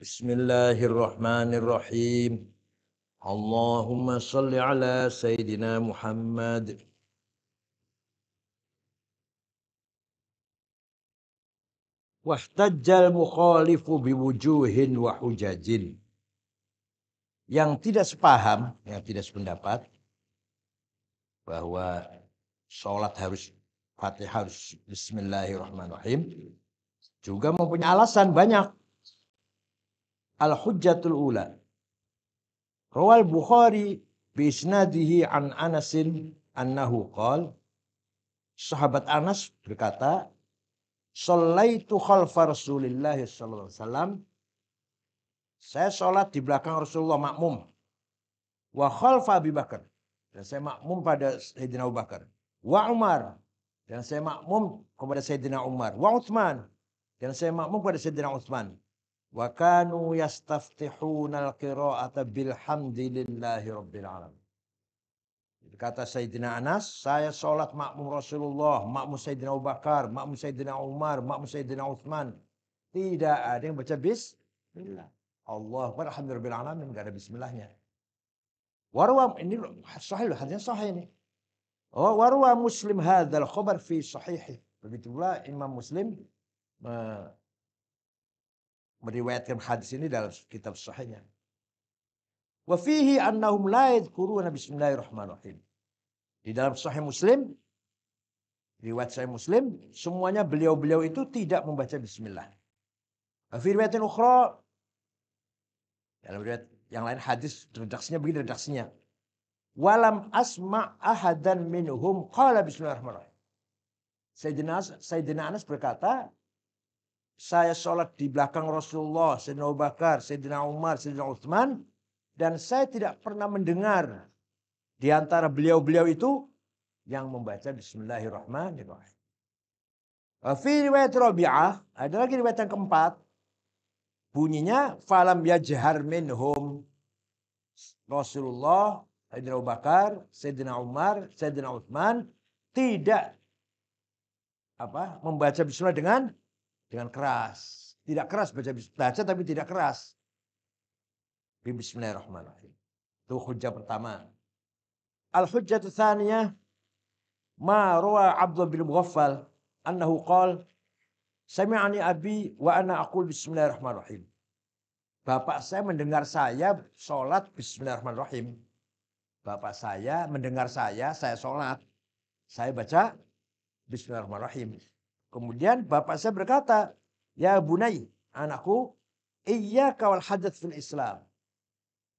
Bismillahirrahmanirrahim. Allahumma الرحمن ala اللهم Muhammad. على سيدنا محمد واحتج al-mukhalifu biwujuhin wa hujajin. Yang tidak sepaham, yang tidak sependapat bahwa sholat harus Fatihah harus Bismillahirrahmanirrahim juga mempunyai alasan banyak al-hujjatul ula. Rawal Bukhari bi isnadihi an Anasin annahu qala Sahabat Anas berkata, "Shallaitu khalfa Rasulillah sallallahu alaihi wasallam." Saya sholat di belakang Rasulullah makmum. Wa khalfa Abi Bakar. Dan saya makmum pada Sayyidina Abu Bakar. Wa Umar. Dan saya makmum kepada Sayyidina Umar. Wa Utsman. Dan saya makmum kepada Sayyidina Utsman wa kanu yastaftihuna al-qira'ata bilhamdillahi rabbil alamin. Kata Sayyidina Anas, saya sholat makmum Rasulullah, makmum Sayyidina Abu Bakar, makmum Sayyidina Umar, makmum Sayyidina Uthman. Tidak ada yang baca bismillah. Allah Akbar, Alhamdulillah, Alamin, gak ada bismillahnya. Warwa, ini sahih, hadisnya sahih ini. Oh, warwa muslim hadal khobar fi sahih. Begitu pula Imam Muslim uh, meriwayatkan hadis ini dalam kitab sahihnya. Wa fihi annahum la yadhkuruna bismillahirrahmanirrahim. Di dalam sahih Muslim riwayat sahih Muslim semuanya beliau-beliau itu tidak membaca bismillah. Fi riwayatin ukhra dalam riwayat yang lain hadis redaksinya begini redaksinya. Walam asma ahadan minhum qala bismillahirrahmanirrahim. Sayyidina, Sayyidina Anas berkata, saya sholat di belakang Rasulullah, Sayyidina Abu Bakar, Sayyidina Umar, Sayyidina Utsman, dan saya tidak pernah mendengar di antara beliau-beliau itu yang membaca Bismillahirrahmanirrahim. Fi riwayat Rabi'ah, ada lagi riwayat yang keempat. Bunyinya, Falam yajhar minhum. Rasulullah, Sayyidina Abu Bakar, Sayyidina Umar, Sayyidina Utsman tidak apa membaca bismillah dengan dengan keras. Tidak keras baca, baca tapi tidak keras. Bismillahirrahmanirrahim. Itu hujah pertama. Al-hujjah tsaniya ma rawa Abdullah bin Mughaffal annahu qala sami'ani abi wa ana aqul bismillahirrahmanirrahim. Bapak saya mendengar saya sholat bismillahirrahmanirrahim. Bapak saya mendengar saya, saya sholat. Saya baca bismillahirrahmanirrahim. Kemudian bapak saya berkata, Ya bunai, anakku, iya kawal hajat fil Islam.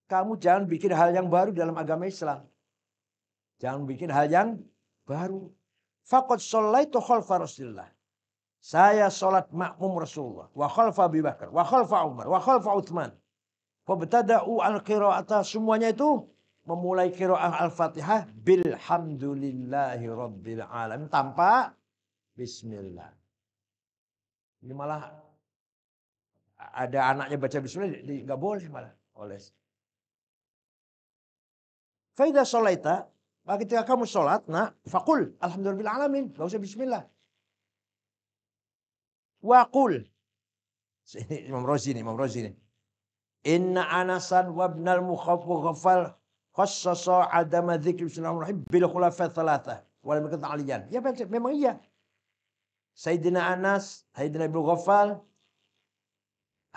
Kamu jangan bikin hal yang baru dalam agama Islam. Jangan bikin hal yang baru. Fakot sholaitu khalfa Rasulullah. Saya sholat makmum Rasulullah. Wa khalfa Abu Bakar. Wa khalfa Umar. Wa khalfa Uthman. Fabtada'u al-qira'ata. Semuanya itu memulai qira'ah al-fatihah. Bilhamdulillahi rabbil alamin. Tanpa Bismillah. Ini malah ada anaknya baca Bismillah, nggak boleh malah oles. Faidah solaita, maka ketika kamu sholat, nak fakul, alhamdulillah alamin, gak usah Bismillah. Wakul, ini Imam Rozi ini, Imam Rozi ini. Inna Anasan wabnal mukhaffal khassasa adama dzikri bismillahirrahmanirrahim bil khulafa thalatha wa lam yakun aliyan. Ya memang iya. Sayyidina Anas, Sayyidina Ibnu Ghafal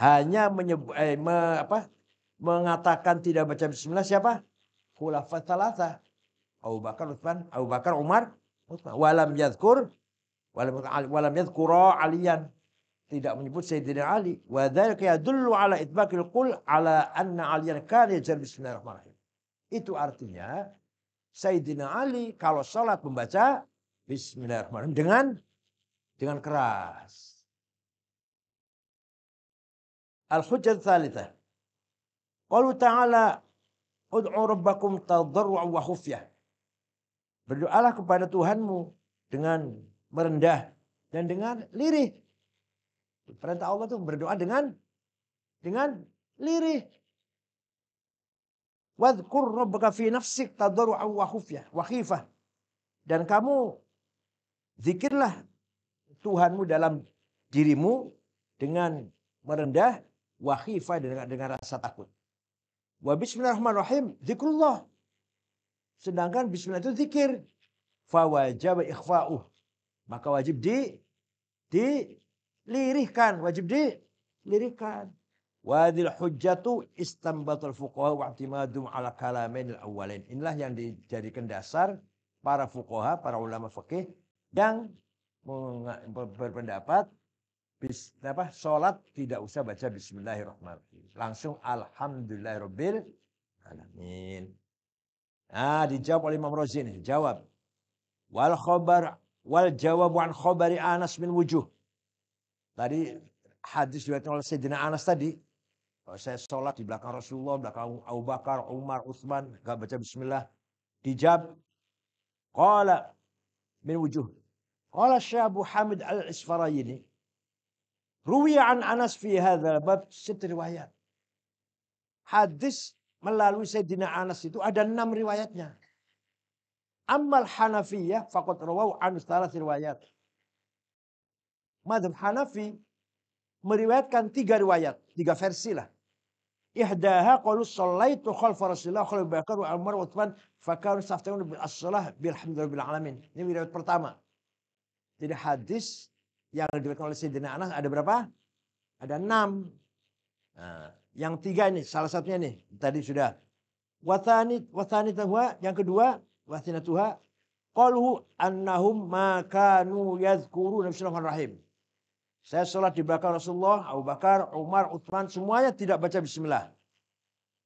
hanya menyebut eh, me, apa, mengatakan tidak baca bismillah siapa? Khulafath Thalatha. Abu Bakar Utsman, Abu Bakar Umar, Utsman. Walam yadhkur walam walam yadhkura Aliyan. Tidak menyebut Sayyidina Ali. Wa dzalika yadullu ala itbaqil qul ala anna Aliyan kana yajal bismillahirrahmanirrahim. Itu artinya Sayyidina Ali kalau sholat membaca Bismillahirrahmanirrahim dengan dengan keras. Al-Hujjah Thalitha. Qalu ta'ala, Ud'u rabbakum tadarru'a wa khufya. Berdoalah kepada Tuhanmu dengan merendah dan dengan lirih. Perintah Allah itu berdoa dengan dengan lirih. Wadhkur rabbaka fi nafsik tadarru'a wa khufya. wa khifah. Dan kamu zikirlah Tuhanmu dalam dirimu dengan merendah wakifa dengan, dengan rasa takut. Wa bismillahirrahmanirrahim zikrullah. Sedangkan bismillah itu zikir. Fa wajib ikhfa'uh. Maka wajib di dilirihkan, wajib dilirihkan. Wadil hujjatu istambatul fuqaha wa i'timadum ala kalamainil awwalin. Inilah yang dijadikan dasar para fuqaha, para ulama fikih yang berpendapat bis, apa, sholat tidak usah baca Bismillahirrahmanirrahim. Langsung alhamdulillahirabbil alamin. Nah, dijawab oleh Imam Rozi ini, Jawab. Wal khobar wal jawab an khobari Anas min wujuh. Tadi hadis diriwayatkan oleh Sayyidina Anas tadi. Kalau saya sholat di belakang Rasulullah, belakang Abu Bakar, Umar, Utsman, gak baca Bismillah. Dijawab. kola min wujuh. قال الشاب حامد الإسفرايني روي عن Anas في هذا bab ست riwayat. Hadis melalui Sayyidina Anas itu ada enam riwayatnya. Ammal Hanafiyah faqad rawaw an salah riwayat. Madhab Hanafi meriwayatkan tiga riwayat, tiga versi lah. Ihdaha qalu sallaitu khalfa Rasulillah khalfa Bakar wa Umar wa Utsman fakanu saftayun bil as-salah alamin. Ini riwayat pertama. Jadi hadis yang diriwayatkan oleh Sayyidina Anas ada berapa? Ada enam. Nah, yang tiga ini, salah satunya nih, tadi sudah. Watani, watani tahuwa, yang kedua, watina tuha, Qaluhu annahum makanu yadhkuru Nabi Rahim. Saya sholat di belakang Rasulullah, Abu Bakar, Umar, Uthman semuanya tidak baca Bismillah.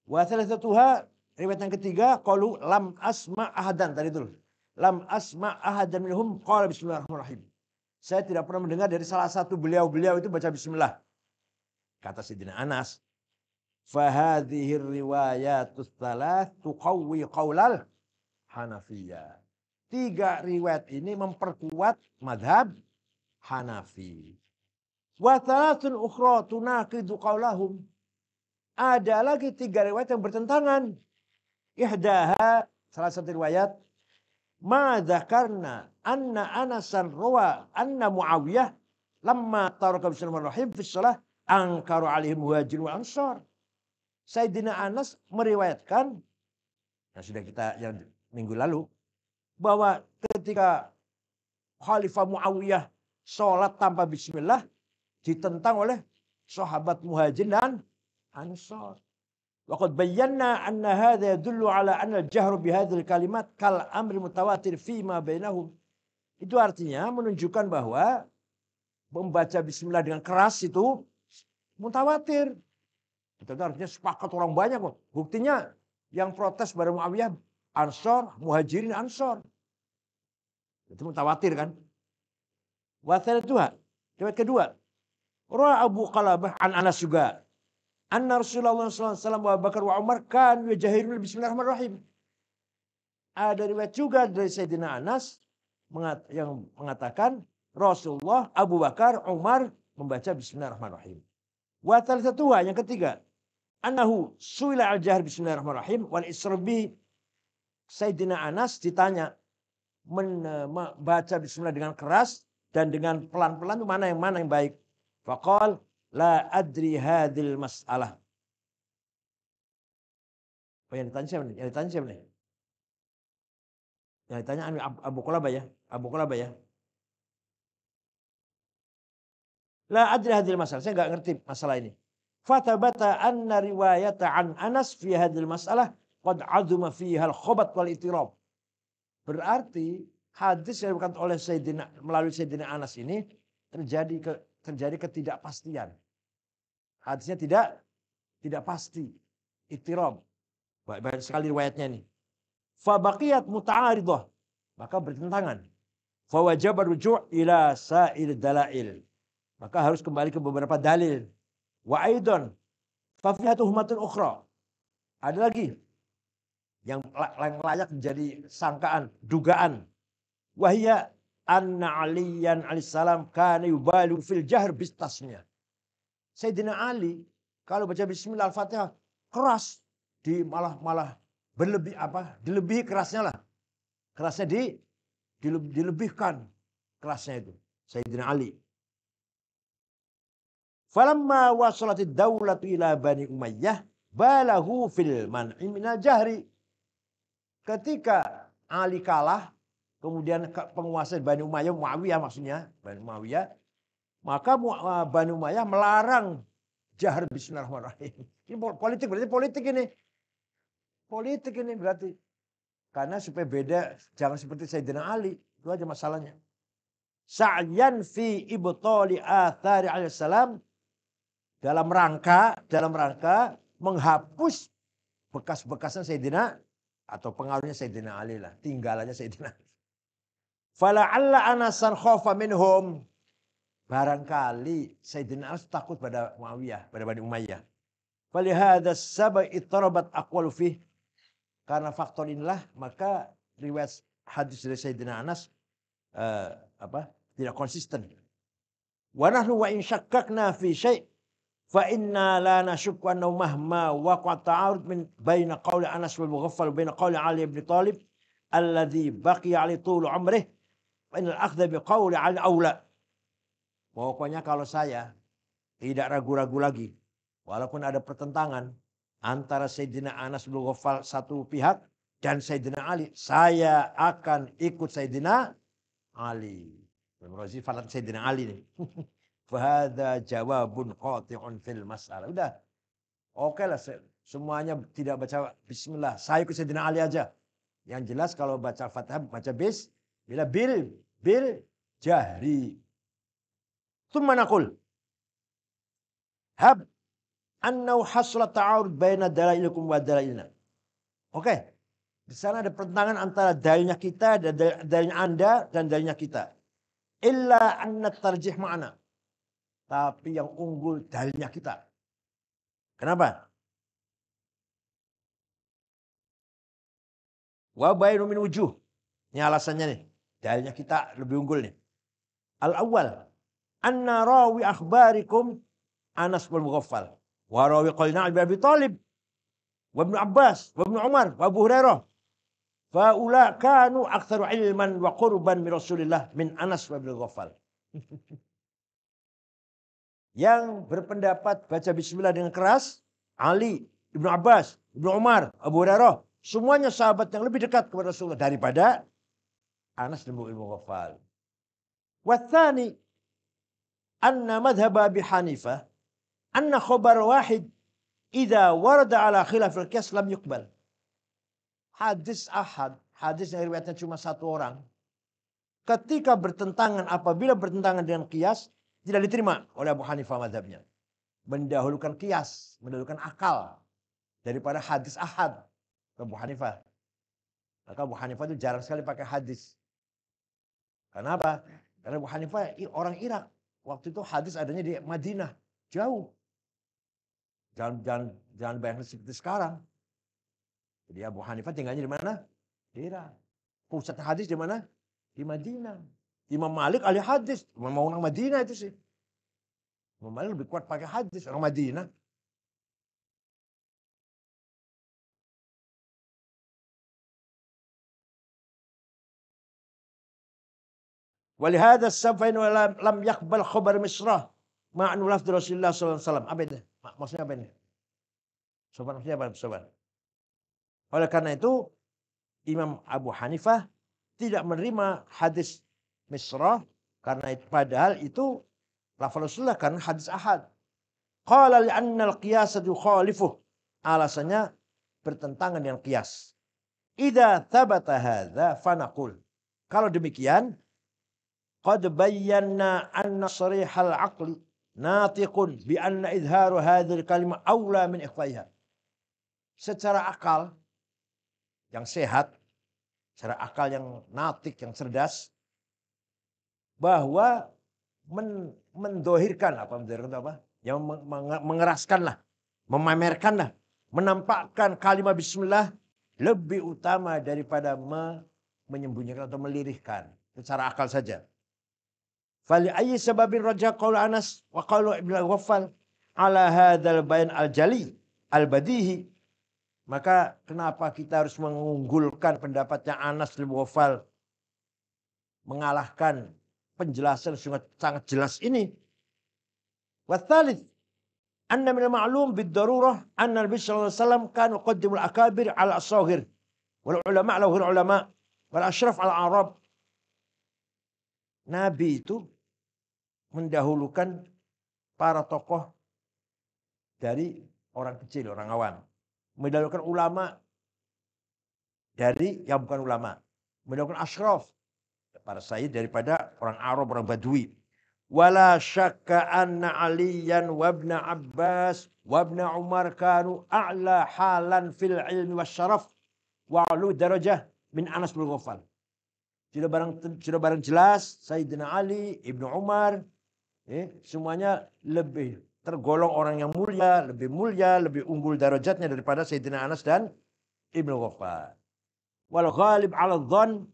Wa tuha riwayat yang ketiga, kalu lam asma ahadan tadi tuh lam asma ahadan minhum qala bismillahirrahmanirrahim. Saya tidak pernah mendengar dari salah satu beliau-beliau itu baca bismillah. Kata Sidina Anas, fahadhihi riwayatus thalath tuqawwi qaulal Hanafiyah. Tiga riwayat ini memperkuat madhab Hanafi. Wa thalathun ukhra tunaqidu qaulahum. Ada lagi tiga riwayat yang bertentangan. Ihdaha salah satu riwayat ma dzakarna anna Anasan rawa anna Muawiyah lamma taraka bismillahir rahim fi shalah angkaru alaihim muhajirin wa ansar. Sayyidina Anas meriwayatkan yang sudah kita yang minggu lalu bahwa ketika Khalifah Muawiyah sholat tanpa bismillah ditentang oleh sahabat muhajir dan ansor. وقد بينا أن هذا يدل على أن al بهذه الكلمات kalimat kal فيما mutawatir Itu artinya menunjukkan bahwa membaca bismillah dengan keras itu mutawatir. Itu artinya sepakat orang banyak kok. Buktinya yang protes pada Muawiyah Ansor, Muhajirin Ansor. Itu mutawatir kan? itu ha. kedua. Ra Abu Qalabah an Anas juga Anna Rasulullah SAW wa Bakar wa Umar kan yajahirul bismillahirrahmanirrahim. Ada riwayat juga dari Sayyidina Anas yang mengatakan Rasulullah, Abu Bakar, Umar membaca bismillahirrahmanirrahim. Wa talitatuha yang ketiga. Anahu suila al-jahar bismillahirrahmanirrahim wal isrbi Sayyidina Anas ditanya membaca bismillah dengan keras dan dengan pelan-pelan mana yang mana yang baik. Faqal La adri hadil mas'alah. Apa oh, yang ditanya siapa nih? Yang ditanya siapa nih? Yang ditanya Abu Qulaba ya. Abu Qulaba ya. La adri hadil masalah. Saya nggak ngerti masalah ini. Fatabata anna riwayata an Anas fi hadil masalah qad azuma fiha al-khabat wal itirab. Berarti hadis yang bukan oleh Sayyidina melalui Sayyidina Anas ini terjadi ke terjadi ketidakpastian. Hadisnya tidak tidak pasti. Iktiram. Banyak sekali riwayatnya nih. Fabaqiyat muta'aridah. Maka bertentangan. Fawajab rujuk ila sa'il dalail. Maka harus kembali ke beberapa dalil. Wa aidan. humatun ukhra. Ada lagi yang layak menjadi sangkaan, dugaan. Wahia anna aliyan alaihissalam kana yubalu fil jahr bistasnya. Sayyidina Ali kalau baca bismillah al-fatihah keras di malah malah berlebih apa Dilebih kerasnya lah kerasnya di dilebihkan kerasnya itu Sayyidina Ali falamma ad daulatu ila bani umayyah balahu fil man'i al jahri ketika Ali kalah kemudian penguasa Bani Umayyah Muawiyah maksudnya Bani Umayyah maka eh, Bani Umayyah melarang jahar bismillahirrahmanirrahim ini politik berarti politik ini politik ini berarti karena supaya beda jangan seperti Sayyidina Ali itu aja masalahnya sa'yan fi ibtali athari alaihissalam dalam rangka dalam rangka menghapus bekas-bekasnya Sayyidina atau pengaruhnya Sayyidina Ali lah tinggalannya Sayyidina Ali Allah anasan khofa minhum. Barangkali Sayyidina Anas takut pada Muawiyah, pada Bani Umayyah. Falihada sabab ittarabat aqwal fih. Karena faktor inilah maka riwayat hadis dari Sayyidina Anas uh, apa tidak konsisten. Wa nahnu wa in syakkakna fi syai' fa inna la nasyukku annahu mahma waqa ta'arud min baina qawli Anas wal Mughaffal baina qawli Ali ibn Talib alladhi baqiya ali tul umrih akhda biqawli al awla Pokoknya kalau saya tidak ragu-ragu lagi. Walaupun ada pertentangan antara Sayyidina Anas bin Ghaffal satu pihak dan Sayyidina Ali. Saya akan ikut Sayyidina Ali. Ibn Razi falat Sayyidina Ali nih. Fahadha jawabun qati'un fil mas'alah. Udah. Oke lah. Semuanya tidak baca bismillah. Saya ikut Sayyidina Ali aja. Yang jelas kalau baca fatihah baca bis bila bil bil jahri. Thumma naqul hab annahu hasla ta'arud baina dalailikum wa dalailina. Oke. Di sana ada pertentangan antara dalilnya kita dan dalilnya Anda dan dalilnya kita. Illa anna tarjih ma'ana. Tapi yang unggul dalilnya kita. Kenapa? Wa bainu min wujuh. Ini alasannya nih. Dalilnya kita lebih unggul nih. Al-awwal. Anna rawi akhbarikum Anas bin Mughaffal. Wa rawi qalna Abi Talib. Wa Ibn Abbas. Wa Ibn Umar. Wa Abu Hurairah. ula kanu aktsaru ilman wa qurban min Rasulillah min Anas bin Ghafal. Yang berpendapat baca bismillah dengan keras Ali, Ibnu Abbas, Ibnu Umar, Abu Hurairah, semuanya sahabat yang lebih dekat kepada Rasulullah daripada Anas nemu ilmu ghafal. Wathani anna madhhab Abi Hanifah anna khobar wahid idza warada ala khilaf al kias lam yukbal. Hadis ahad, hadis yang riwayatnya cuma satu orang. Ketika bertentangan, apabila bertentangan dengan kias, tidak diterima oleh Abu Hanifah madhabnya. Mendahulukan kias, mendahulukan akal daripada hadis ahad Abu Hanifah. Maka Abu Hanifah itu jarang sekali pakai hadis. Kenapa? Karena Abu Hanifah orang Irak. Waktu itu hadis adanya di Madinah. Jauh. Jangan, jangan, jangan bayangin seperti sekarang. Jadi Abu Hanifah tinggalnya di mana? Di Irak. Pusat hadis di mana? Di Madinah. Imam Malik ahli hadis. memang orang Madinah itu sih. Imam Malik lebih kuat pakai hadis. Orang Madinah. Walihada safain walam lam yakbal khobar misrah. Ma'anulaf lafdu Rasulullah SAW. Apa itu? Maksudnya apa ini? Sobat maksudnya apa? Sobat. Oleh karena itu, Imam Abu Hanifah tidak menerima hadis misrah karena itu, padahal itu lafal Rasulullah kan hadis ahad. Qala li'anna al qiyasa yukhalifuh. Alasannya bertentangan dengan kias. ida thabata hadha fanakul. Kalau demikian, قد بينا anna صريح العقل ناطق bi إظهار هذه الكلمة kalimah من إخفائها Secara akal yang sehat, secara akal yang natik, yang cerdas, bahwa men, mendohirkan apa mendohirkan apa? Yang mengeraskan lah memamerkan lah menampakkan kalimat bismillah lebih utama daripada menyembunyikan atau melirihkan secara akal saja. Fali ayyi sababin raja qaul Anas wa qawla Ibnu ghaffal ala hadzal bayan al-jali al-badihi. Maka kenapa kita harus mengunggulkan pendapatnya Anas bin Ghaffal mengalahkan penjelasan sangat, sangat jelas ini. Wathalith anna min al-ma'lum bid-darurah anna Nabi sallallahu alaihi wasallam kan al akabir ala as-saghir wal ulama al ulama wal ashraf al arab. Nabi itu mendahulukan para tokoh dari orang kecil, orang awam. Mendahulukan ulama dari yang bukan ulama. Mendahulukan ashraf para sayyid daripada orang Arab, orang Badui. Wala syakka anna Aliyan wabna Abbas wabna Umar kanu a'la halan fil ilmi wasyaraf wa'lu darajah min Anas bin Ghafal. Sudah barang sudah barang jelas Sayyidina Ali, Ibnu Umar, eh, semuanya lebih tergolong orang yang mulia, lebih mulia, lebih unggul darajatnya daripada Sayyidina Anas dan Ibnu Ghaffar. Wal ghalib 'ala dhan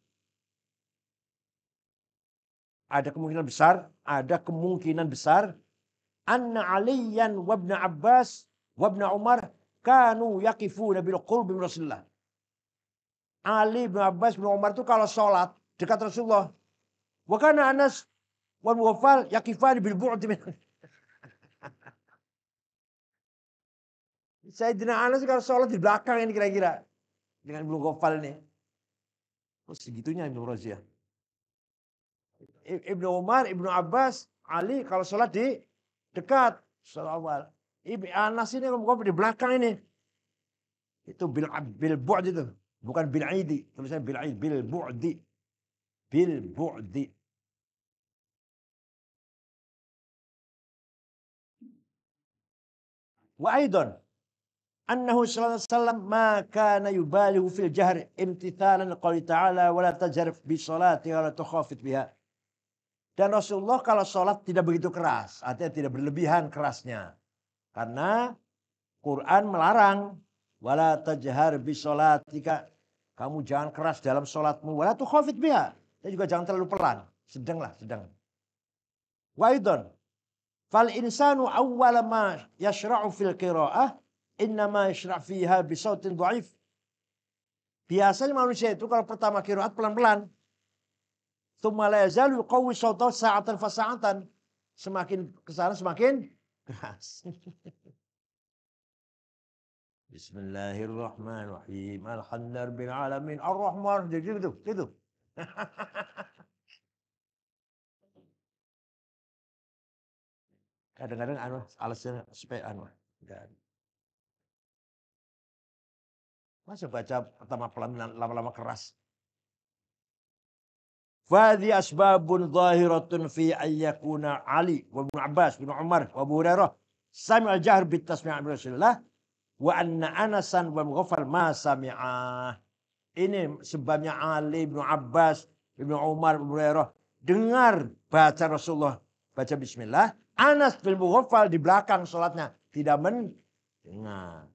ada kemungkinan besar, ada kemungkinan besar anna Aliyan wa Ibn Abbas wa Ibn Umar kanu yaqifuna bil qurb min Rasulullah. Ali bin Abbas bin Umar itu kalau sholat dekat Rasulullah. Wa kana Anas wal wafal yakifani bil bu'd min Sayyidina Anas kalau sholat di belakang ini kira-kira dengan Ibnu Ghafal ini. Terus oh, segitunya Ibnu Razia. Ibnu Umar, Ibnu Abbas, Ali kalau sholat di dekat sholat awal. Ibnu Anas ini kalau di belakang ini. Itu bil bil bu'd itu, bukan bil aidi, tulisannya bil aidi, bil bu'di. Bil bu'di. Wa aidan annahu sallallahu alaihi wasallam ma kana yubalighu fil jahr imtithalan qouli ta'ala wa la tajharif bi salati wa la biha. Dan Rasulullah kalau sholat tidak begitu keras, artinya tidak berlebihan kerasnya. Karena Quran melarang wala tajhar bi salatika, Kamu jangan keras dalam sholatmu. Wala tukhafit biha. Dan juga jangan terlalu pelan. Sedang sedang. Waidon. فالإنسان أول ما يشرع في القراءة إنما يشرع فيها بصوت ضعيف Biasanya manusia itu kalau pertama kiroat pelan-pelan. Thumma la yazalu yuqawwi sawtahu sa'atan fa sa'atan. Semakin kesana semakin keras. Bismillahirrahmanirrahim. Alhamdulillah alamin. Ar-Rahman. Gitu, gitu. kadang-kadang anu alasan supaya anu dan masa baca pertama pelan lama-lama keras Fadhi asbabun zahiratun fi ayyakuna Ali wa bin Abbas bin Umar wa Abu Hurairah sami al-jahr bit tasmi' bi Rasulillah wa anna Anasan wa Ghafal ma sami'a Ini sebabnya Ali bin Abbas, bin Umar, bin Hurairah dengar baca Rasulullah baca bismillah Anas bin Mughafal di belakang sholatnya. Tidak mendengar.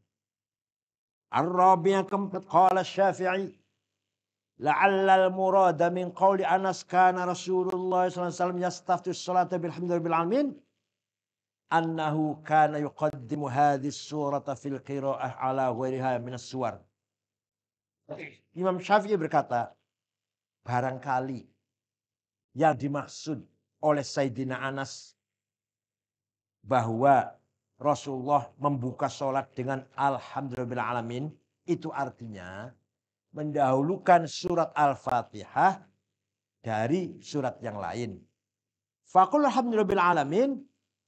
Ar-Rabi yang keempat. Qala syafi'i. La'allal murada min qawli Anas kana Rasulullah SAW yastaftu sholata bilhamdulillah bil'alamin. Annahu kana yuqaddimu hadis surata fil qira'ah ala huwariha minas suar. Imam Syafi'i berkata, barangkali yang dimaksud oleh Sayyidina Anas bahwa Rasulullah membuka sholat dengan Alhamdulillah alamin itu artinya mendahulukan surat Al-Fatihah dari surat yang lain. Fakul Alhamdulillah alamin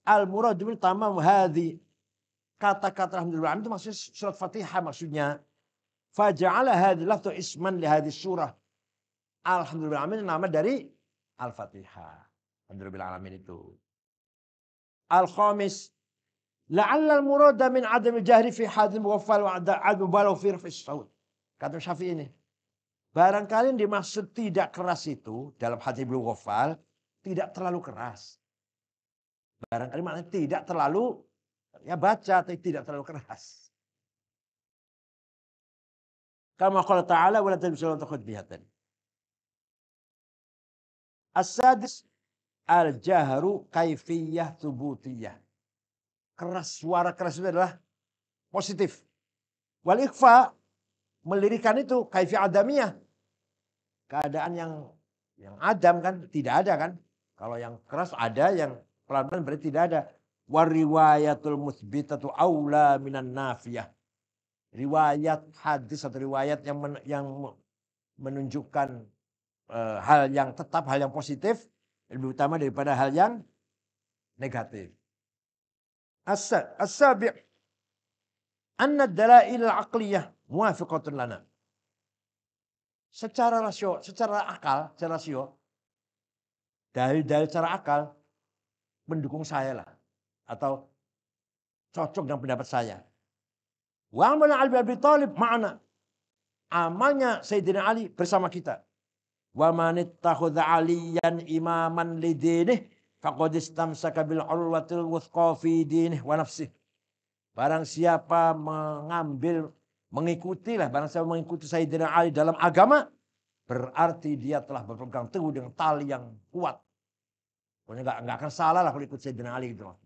al muradul tamam hadhi kata-kata Alhamdulillah alamin itu maksudnya surat Fatihah maksudnya Faja'ala hadhi laftu isman li hadhi surah. Alhamdulillah alamin nama dari Al-Fatihah. Alhamdulillah alamin itu. Al-Khamis La'alla al-murada min adam al-jahri fi hadim ghafal wa adam fi saud. Kata Syafi'i ini. Barangkali dimaksud tidak keras itu dalam hati belum tidak terlalu keras. Barangkali maknanya tidak terlalu ya baca tapi tidak terlalu keras. Kama qala ta'ala wa la tanbisu bihatan. As-sadis al-jahru kaifiyah subutiyah. Keras, suara keras itu adalah positif. Wal ikhfa melirikan itu kaifi adamiyah. Keadaan yang yang adam kan tidak ada kan. Kalau yang keras ada, yang pelan-pelan berarti tidak ada. riwayatul musbitatu aula minan nafiyah. Riwayat hadis atau riwayat yang men, yang menunjukkan uh, hal yang tetap, hal yang positif lebih utama daripada hal yang negatif. Asal sabi an dalail al-aqliyah muwafiqatun lana. Secara rasio, secara akal, secara rasio, dalil-dalil secara akal mendukung saya lah atau cocok dengan pendapat saya. Wa amal Abi Abi Thalib mana Amalnya Sayyidina Ali bersama kita. Wa manittakhudha aliyan imaman dinih faqad istamsaka bil urwatil wuthqa fi dinih wa nafsih. Barang siapa mengambil mengikuti lah, barang siapa mengikuti Sayyidina Ali dalam agama berarti dia telah berpegang teguh dengan tali yang kuat. Pokoknya enggak enggak akan salah lah kalau ikut Sayyidina Ali gitu loh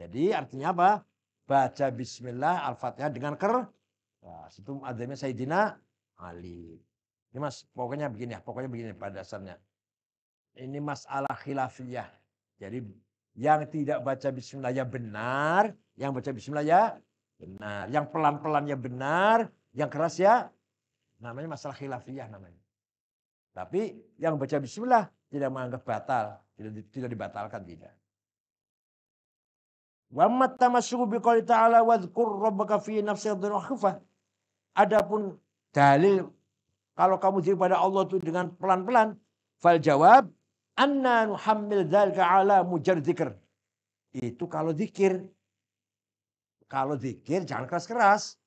Jadi artinya apa? Baca bismillah Al-Fatihah dengan ker. ya, nah, situ adanya Sayyidina Ali. Ini mas, pokoknya begini ya, pokoknya begini pada dasarnya. Ini masalah khilafiyah. Jadi yang tidak baca bismillah ya benar, yang baca bismillah ya benar, yang pelan-pelan ya benar, yang keras ya namanya masalah khilafiyah namanya. Tapi yang baca bismillah tidak menganggap batal, tidak tidak dibatalkan tidak. Wa mattamassuku biqouli ta'ala wadhkur rabbaka fi ada Adapun dalil kalau kamu jadi pada Allah itu dengan pelan-pelan. Fal jawab. Anna nuhammil dzalika ala mujar zikr. Itu kalau zikir. Kalau zikir jangan keras-keras.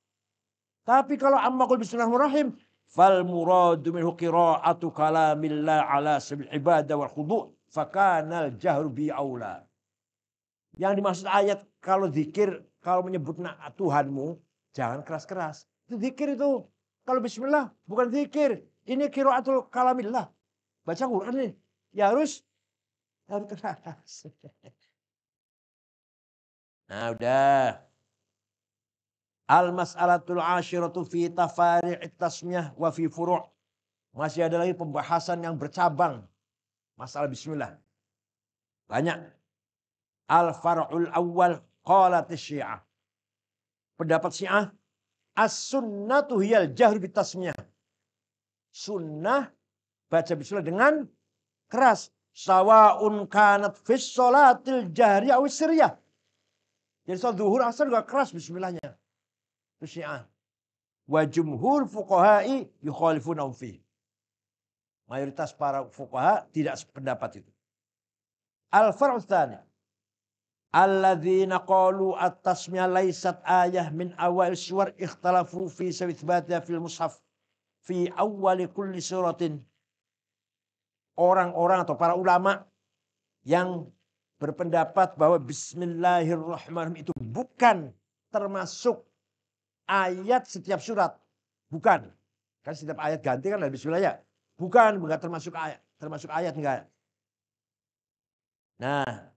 Tapi kalau amma qul bismillahirrahmanirrahim. Fal muradu minhu qira'atu kalamillah ala sabil ibadah wal khudu' fakanal jahru bi aula. Yang dimaksud ayat kalau zikir, kalau menyebut Tuhanmu, jangan keras-keras. Itu zikir itu. Kalau bismillah bukan zikir. Ini kiraatul kalamillah. Baca Quran ini. Ya harus harus keras. Nah udah. Al-mas'alatul asyiratu fi tafari'it tasmiyah wa fi furu' Masih ada lagi pembahasan yang bercabang. Masalah bismillah. Banyak. Al-far'ul awal qalat syiah. Pendapat syiah As-sunnatu hiyal jahru bitasmiyah. Sunnah baca bismillah dengan keras. Sawaun kanat fis sholatil jahri awis siriyah. Jadi soal zuhur asal juga keras bismillahnya. Itu syiah. Wa jumhur fuqahai yukhalifun fi. Mayoritas para fuqaha tidak sependapat itu. al farustani Alladzina qalu at-tasmiya laysat ayah min awal suwar ikhtalafu fi sawithbatiha fil mushaf fi awali kulli suratin. Orang-orang atau para ulama yang berpendapat bahwa bismillahirrahmanirrahim itu bukan termasuk ayat setiap surat. Bukan. Kan setiap ayat ganti kan dari bismillah ya. Bukan, bukan termasuk ayat. Termasuk ayat enggak. Nah,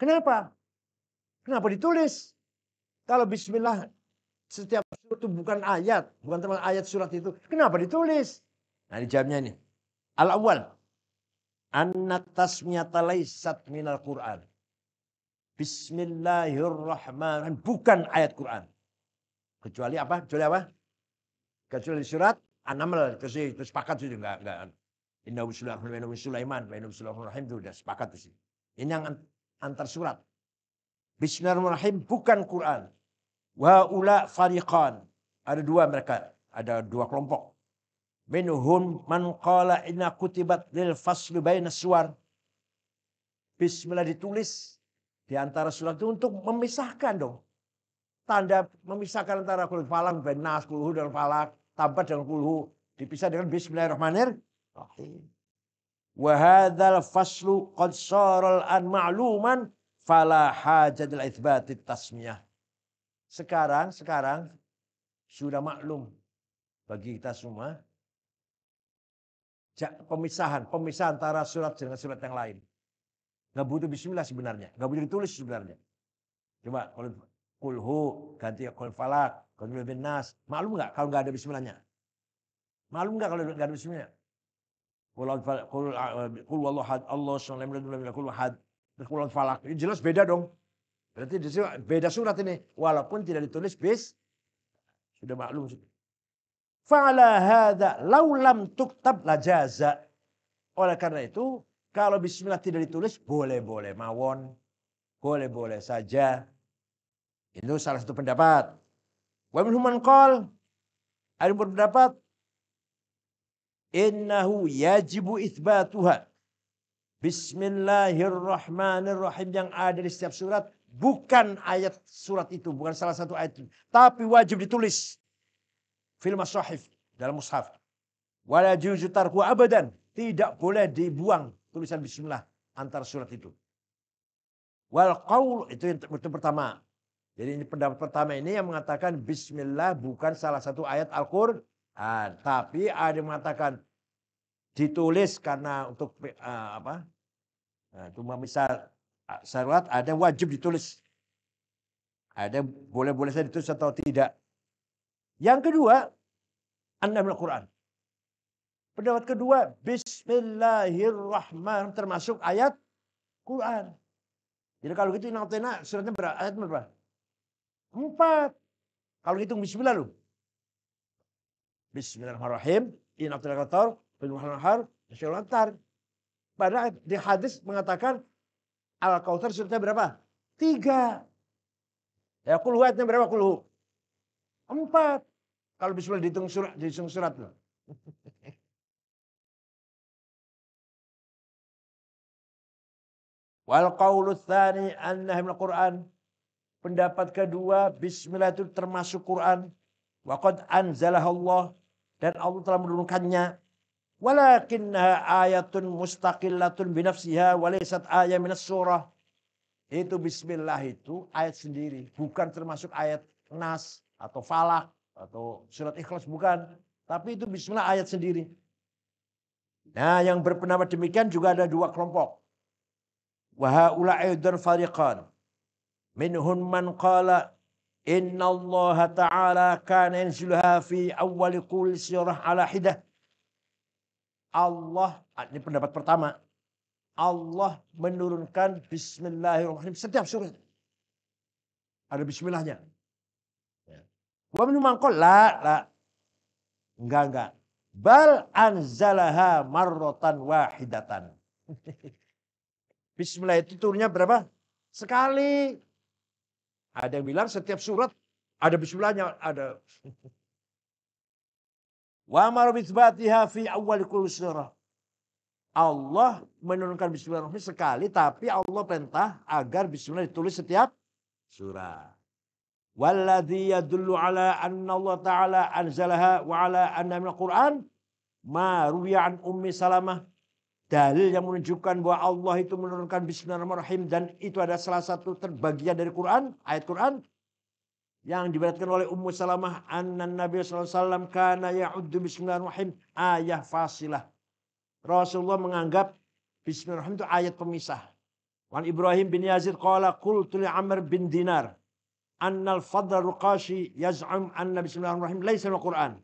Kenapa? Kenapa ditulis? Kalau bismillah setiap surat itu bukan ayat, bukan teman ayat surat itu. Kenapa ditulis? Nah, dijawabnya ini. Al-awwal. Anna tasmiyata laysat minal Qur'an. Bismillahirrahmanirrahim. Bukan ayat Quran. Kecuali apa? Kecuali apa? Kecuali surat An-Naml. Itu sepakat itu. Enggak, enggak. Inna wa Sulaiman wa Sulaiman itu sudah sepakat itu. Ini yang antar surat. Bismillahirrahmanirrahim bukan Quran. Wa ula fariqan. Ada dua mereka, ada dua kelompok. Minhum man qala inna kutibat lil faslu bainas suwar. Bismillah ditulis di antara surat itu untuk memisahkan dong. Tanda memisahkan antara kul falang benas, kulhu dan falak, tabat dan kulhu. Dipisah dengan bismillahirrahmanirrahim. Wa hadzal faslu qad saral an ma'luman fala hajatil itsbatit tasmiyah. Sekarang sekarang sudah maklum bagi kita semua pemisahan pemisahan antara surat dengan surat yang lain. Gak butuh bismillah sebenarnya, gak butuh ditulis sebenarnya. Coba kalau kulhu ganti kul falak, kul nas, maklum nggak kalau nggak ada bismillahnya? Maklum nggak kalau nggak ada bismillahnya? Kulon Allah had, Allah kul jelas beda dong. Berarti beda surat ini. Walaupun tidak ditulis bis, sudah maklum. Fa'ala hadza law lam tuktab la jaza. Oleh karena itu, kalau bismillah tidak ditulis, boleh-boleh mawon. Boleh-boleh saja. Itu salah satu pendapat. Wa minhum man qala ada pendapat innahu yajibu itsbatuha. Bismillahirrahmanirrahim yang ada di setiap surat bukan ayat surat itu, bukan salah satu ayat itu, tapi wajib ditulis fil masahif dalam mushaf. Wala juzu tarku abadan, tidak boleh dibuang tulisan bismillah antara surat itu. Wal qaul itu yang itu pertama. Jadi ini pendapat pertama ini yang mengatakan bismillah bukan salah satu ayat Al-Qur'an Nah, tapi ada yang mengatakan ditulis karena untuk uh, apa? Nah, cuma misal ah, syarat ada wajib ditulis. Ada boleh-boleh saya ditulis atau tidak. Yang kedua, anda Al-Quran. Pendapat kedua, Bismillahirrahmanirrahim termasuk ayat Quran. Jadi kalau gitu nanti suratnya berapa? Ayat berapa? Empat. Kalau hitung Bismillah loh. Bismillahirrahmanirrahim. In abdul penuhan har, nasional antar. Padahal di hadis mengatakan al kautsar suratnya berapa? Tiga. Ya kulhuatnya berapa kulhu? Empat. Kalau bismillah dihitung surat, dihitung surat loh. Wal qawlu tsani al Qur'an. Pendapat kedua, bismillah itu termasuk Quran. Wa qad Allah dan Allah telah menurunkannya walakinna ayatun mustaqillatun binafsiha walaysat ayat minas surah itu bismillah itu ayat sendiri bukan termasuk ayat nas atau falak atau surat ikhlas bukan tapi itu bismillah ayat sendiri nah yang berpendapat demikian juga ada dua kelompok wa haula fariqan minhum man qala Inna Allah Ta'ala kan insulha fi awal kulli sirah ala hidah. Allah, ah, ini pendapat pertama. Allah menurunkan bismillahirrahmanirrahim setiap surat. Ada bismillahnya. Ya. Wa min la la. Enggak, enggak. Bal anzalaha marrotan wahidatan. Bismillah itu turunnya berapa? Sekali. Ada yang bilang setiap surat ada bismillahnya, ada. Wa amara fi awal kulli surah. Allah menurunkan bismillahirrahmanirrahim sekali tapi Allah perintah agar bismillah ditulis setiap surah. Walladhi yadullu ala anna Allah Ta'ala anzalaha wa ala anna al Qur'an ma ruya an ummi salamah Dalil yang menunjukkan bahwa Allah itu menurunkan bismillahirrahmanirrahim dan itu ada salah satu terbagian dari Quran, ayat Quran yang diberatkan oleh Ummu Salamah annan Nabi sallallahu alaihi wasallam kana ya'uddu bismillahirrahmanirrahim ayah fasilah. Rasulullah menganggap bismillahirrahmanirrahim itu ayat pemisah. Wan Ibrahim bin Yazid qala qultu li Amr bin Dinar annal fadl ruqashi yaz'um anna bismillahirrahmanirrahim laysa al-Qur'an.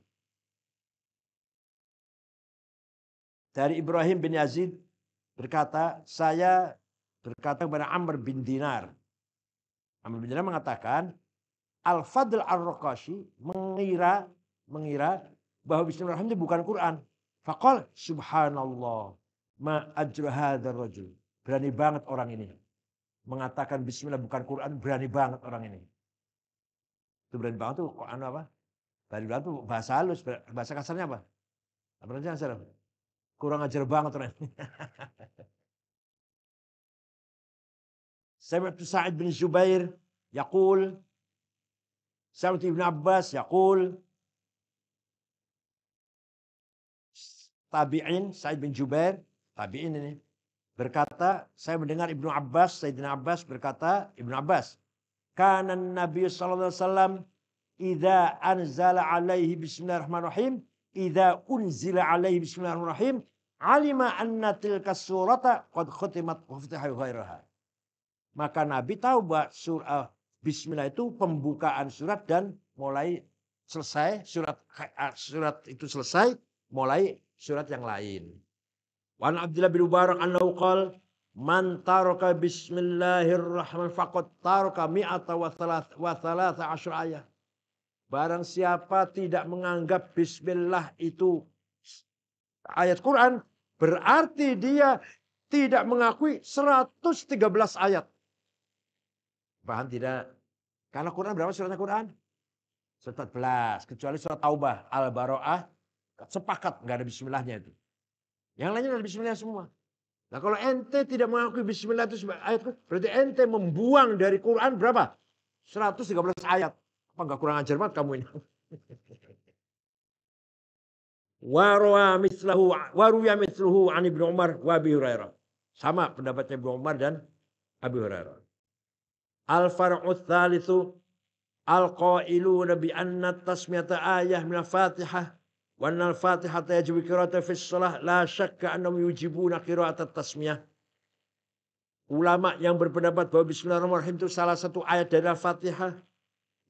dari Ibrahim bin Yazid berkata, saya berkata kepada Amr bin Dinar. Amr bin Dinar mengatakan, Al-Fadl al raqashi mengira mengira bahwa Bismillahirrahmanirrahim itu bukan Quran. Fakol subhanallah ma ajrahadar rajul. Berani banget orang ini. Mengatakan bismillah bukan Quran, berani banget orang ini. Itu berani banget tuh Quran apa? Berani banget tuh bahasa halus, bahasa kasarnya apa? Apa namanya? kurang ajar banget Ren. سمعت سعد bin Zubair yaqul سمعت ابن Abbas yaqul tabi'in Said bin Zubair tabi'in ini berkata saya mendengar Ibnu Abbas Sayyidina Abbas berkata Ibnu Abbas kanan Nabi sallallahu alaihi wasallam idza anzala alaihi bismillahirrahmanirrahim idza unzila alaihi bismillahirrahmanirrahim alima anna tilka surata qad khutimat wa ghairuha. Maka Nabi tahu bahwa surah eh, bismillah itu pembukaan surat dan mulai selesai surat eh, surat itu selesai mulai surat yang lain. Wa Abdullah bin Mubarak annahu qala man taraka bismillahirrahmanirrahim faqad taraka mi'ata wa thalatha ayah. Barang siapa tidak menganggap bismillah itu ayat Quran, berarti dia tidak mengakui 113 ayat. Paham tidak? karena Quran berapa suratnya Quran? 14. Kecuali surat Taubah, Al-Baro'ah. Sepakat nggak ada bismillahnya itu. Yang lainnya ada bismillah semua. Nah kalau ente tidak mengakui bismillah itu ayat ayat berarti ente membuang dari Quran berapa? 113 ayat. Apa nggak kurang ajar banget kamu ini? Warwa mislahu waruya mislahu an Ibnu Umar wa Abi Hurairah. Sama pendapatnya Ibnu Umar dan Abi Hurairah. Al far'u tsalitsu al qailu bi anna tasmiyata ayah min al-Fatihah wa anna al-Fatihah yajibu qira'ata fi shalah la syakka annahum yujibuna qira'ata tasmiyah. Ulama yang berpendapat bahwa Bismillahirrahmanirrahim itu salah satu ayat dari Al-Fatihah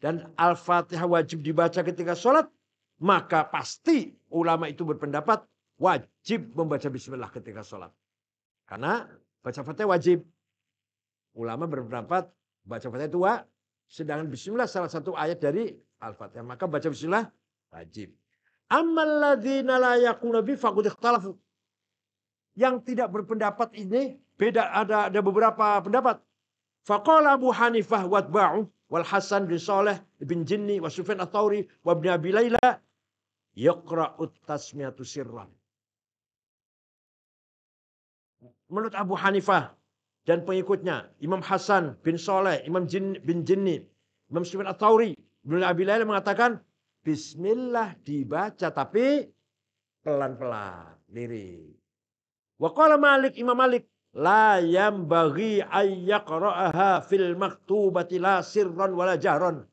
dan Al-Fatihah wajib dibaca ketika sholat, maka pasti ulama itu berpendapat wajib membaca bismillah ketika sholat. Karena baca fatihah wajib. Ulama berpendapat baca fatihah itu wajib. Sedangkan bismillah salah satu ayat dari Al-Fatihah. Maka baca bismillah wajib. Amalladina la yakuna bi Yang tidak berpendapat ini beda ada ada beberapa pendapat. Faqala Abu Hanifah watba'u wal Hasan bin Saleh bin Jinni wa Sufyan Ats-Tsauri wa Ibnu Abi Laila yaqra'u tasmiyatu sirran. Menurut Abu Hanifah dan pengikutnya, Imam Hasan bin Saleh, Imam Jin, bin Jinni, Imam Sufyan Ats-Tsauri, Ibnu Abi Laila mengatakan bismillah dibaca tapi pelan-pelan lirik. Wa qala Malik Imam Malik la yambaghi ayyaqra'aha fil maktubati la sirran wala jahran.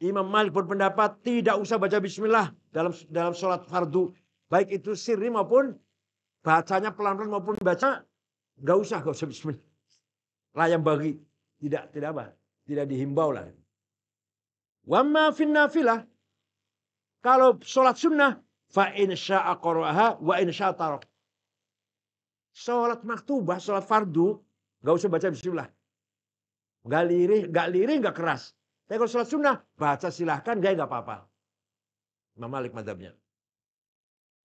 Imam Malik berpendapat tidak usah baca bismillah dalam dalam sholat fardu. Baik itu sirri maupun bacanya pelan-pelan maupun baca nggak usah nggak usah bismillah. Layam bagi tidak tidak apa tidak dihimbau lah. Wama fin nafilah kalau sholat sunnah fa insya'a wa insya'a tarok. Sholat maktubah, sholat fardu, gak usah baca bismillah. Nggak lirih, nggak lirih, nggak keras. Tapi kalau sholat sunnah, baca silahkan, gak nggak apa-apa. Imam Malik madhabnya.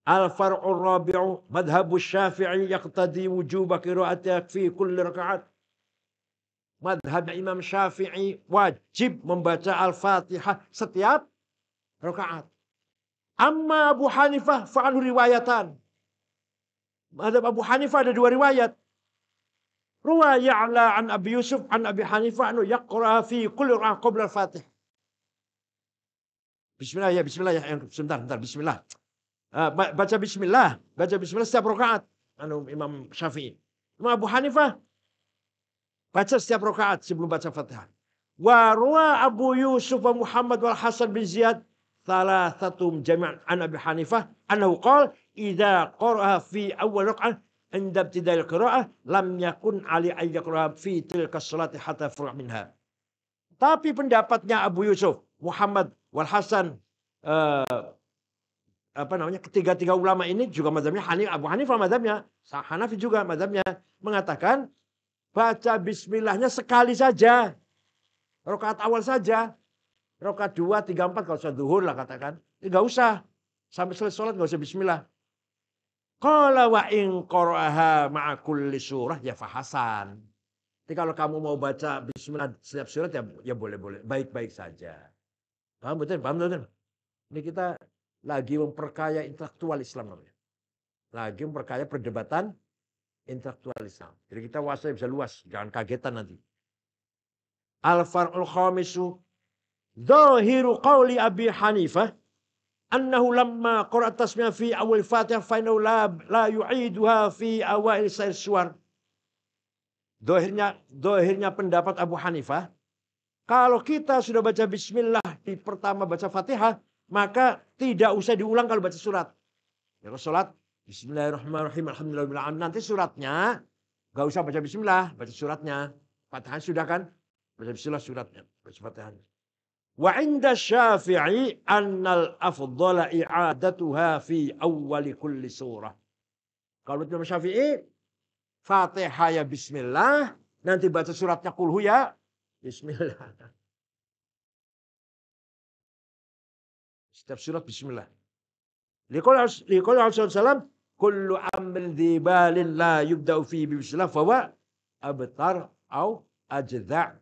Al-far'ur rabi'u madhabu syafi'i yaqtadi wujuba kiraatnya fi kulli raka'at. Madhab Imam Syafi'i wajib membaca Al-Fatihah setiap rakaat. Amma Abu Hanifah fa'alu riwayatan. Madhab Abu Hanifah ada dua riwayat. Ruwa ya'la an Abi Yusuf an Abi Hanifah anu yaqra fi kulli ra'ah qabla al-Fatih. Bismillah ya, bismillah ya. Sebentar, sebentar, bismillah. Ah, baca bismillah, baca bismillah setiap rakaat. Anu Imam Syafi'i. Imam Abu Hanifah baca setiap rakaat sebelum baca Fatihah. Wa ruwa Abu Yusuf wa Muhammad wal Hasan bin Ziyad thalathatum jami'an an Abi Hanifah annahu qala idza في أول awal عند ابتداء القراءة لم يكن علي أن ayyaqra'a في تلك الصلاة hatta فرع minha. Tapi pendapatnya Abu Yusuf, Muhammad wal Hasan uh, apa namanya ketiga-tiga ulama ini juga mazhabnya Hanif Abu Hanifah mazhabnya Hanafi juga mazhabnya mengatakan baca bismillahnya sekali saja rokaat awal saja rokaat dua tiga empat kalau sudah duhur lah katakan nggak usah sampai selesai sholat nggak usah bismillah kalau wa in qara'aha ma'a kulli surah ya fahasan. Jadi kalau kamu mau baca bismillah setiap surat ya ya boleh-boleh, baik-baik saja. Paham betul? Paham betul? Ini kita lagi memperkaya intelektual Islam namanya. Lagi memperkaya perdebatan intelektual Islam. Jadi kita wasai bisa luas, jangan kagetan nanti. Al-Far'ul Khamisu Zahiru qawli Abi Hanifah annahu lamma qara'a tasmiya fi awal Fatihah fa inna la, la yu'iduha fi awal sair suar. Dohirnya, dohirnya pendapat Abu Hanifah, kalau kita sudah baca bismillah di pertama baca Fatihah, maka tidak usah diulang kalau baca surat. Ya kalau salat bismillahirrahmanirrahim alhamdulillah nanti suratnya Gak usah baca bismillah, baca suratnya. Fatihah sudah kan? Baca bismillah suratnya, baca fatihahnya. وعند الشافعي أن الأفضل إعادتها في أول كل سورة Kalau Imam Syafi'i, Fatihah ya bismillah, nanti baca suratnya kulhu ya bismillah. Setiap surat bismillah. Likol Rasulullah kullu amrin dhibalin la yubda'u fi bismillah fawa abtar au ajda'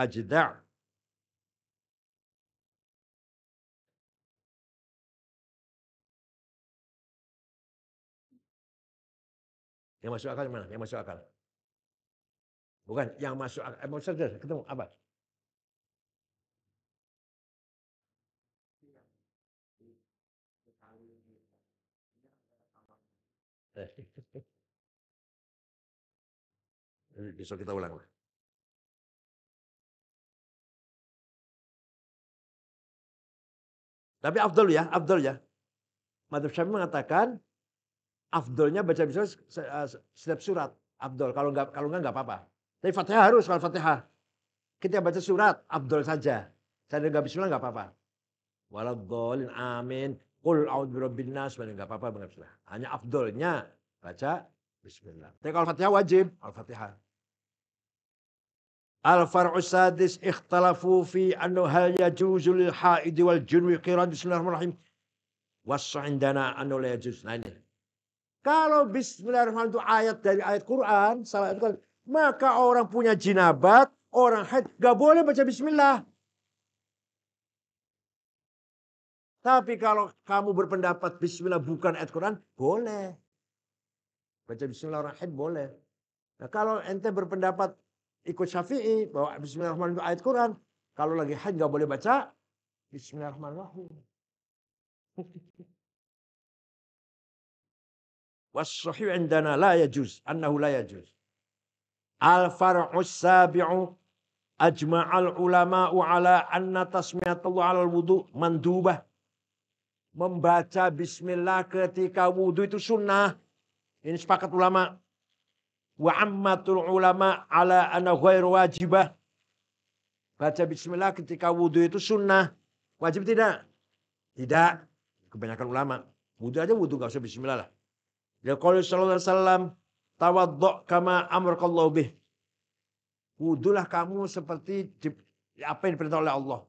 ajda' Yang masuk akal yang mana? Yang masuk akal. Bukan yang masuk akal. Emang eh, cerdas ketemu apa? Eh. Besok kita ulang lah. Tapi Abdul ya, Abdul ya. Madhab Syafi'i mengatakan afdolnya baca bismillah eh, setiap surat afdol. Kalau nggak kalau nggak nggak apa-apa. Tapi fatihah harus kalau fatihah. Kita baca surat afdol saja. Saya nggak bismillah nggak apa-apa. Waladolin amin. Kul a'udzu bin nas nggak apa-apa nggak bismillah. Hanya afdolnya baca bismillah. Tapi kalau fatihah wajib al-fatihah. Al-far'u sadis ikhtalafu fi annu hal yajuzu lil haid wal junwi qiran bismillahirrahmanirrahim. Wassu indana annu la yajuz. Nah ini kalau bismillahirrahmanirrahim itu ayat dari ayat Quran, salah itu kan, maka orang punya jinabat, orang haid gak boleh baca bismillah. Tapi kalau kamu berpendapat bismillah bukan ayat Quran, boleh. Baca bismillah orang haid boleh. Nah, kalau ente berpendapat ikut Syafi'i bahwa bismillahirrahmanirrahim itu ayat Quran, kalau lagi haid gak boleh baca bismillahirrahmanirrahim. Wassahih indana la yajuz. Annahu la yajuz. Al-far'us sabi'u ajma'al ulama'u ala anna tasmiyatullah al wudu mandubah. Membaca bismillah ketika wudu itu sunnah. Ini sepakat ulama. Wa ammatul ulama ala anna ghair wajibah. Baca bismillah ketika wudu itu sunnah. Wajib tidak? Tidak. Kebanyakan ulama. Wudu aja wudu gak usah bismillah lah. Yaqulu sallallahu alaihi wasallam tawaddu' kama amarakallahu bih. Wudulah kamu seperti di, apa yang diperintah oleh Allah.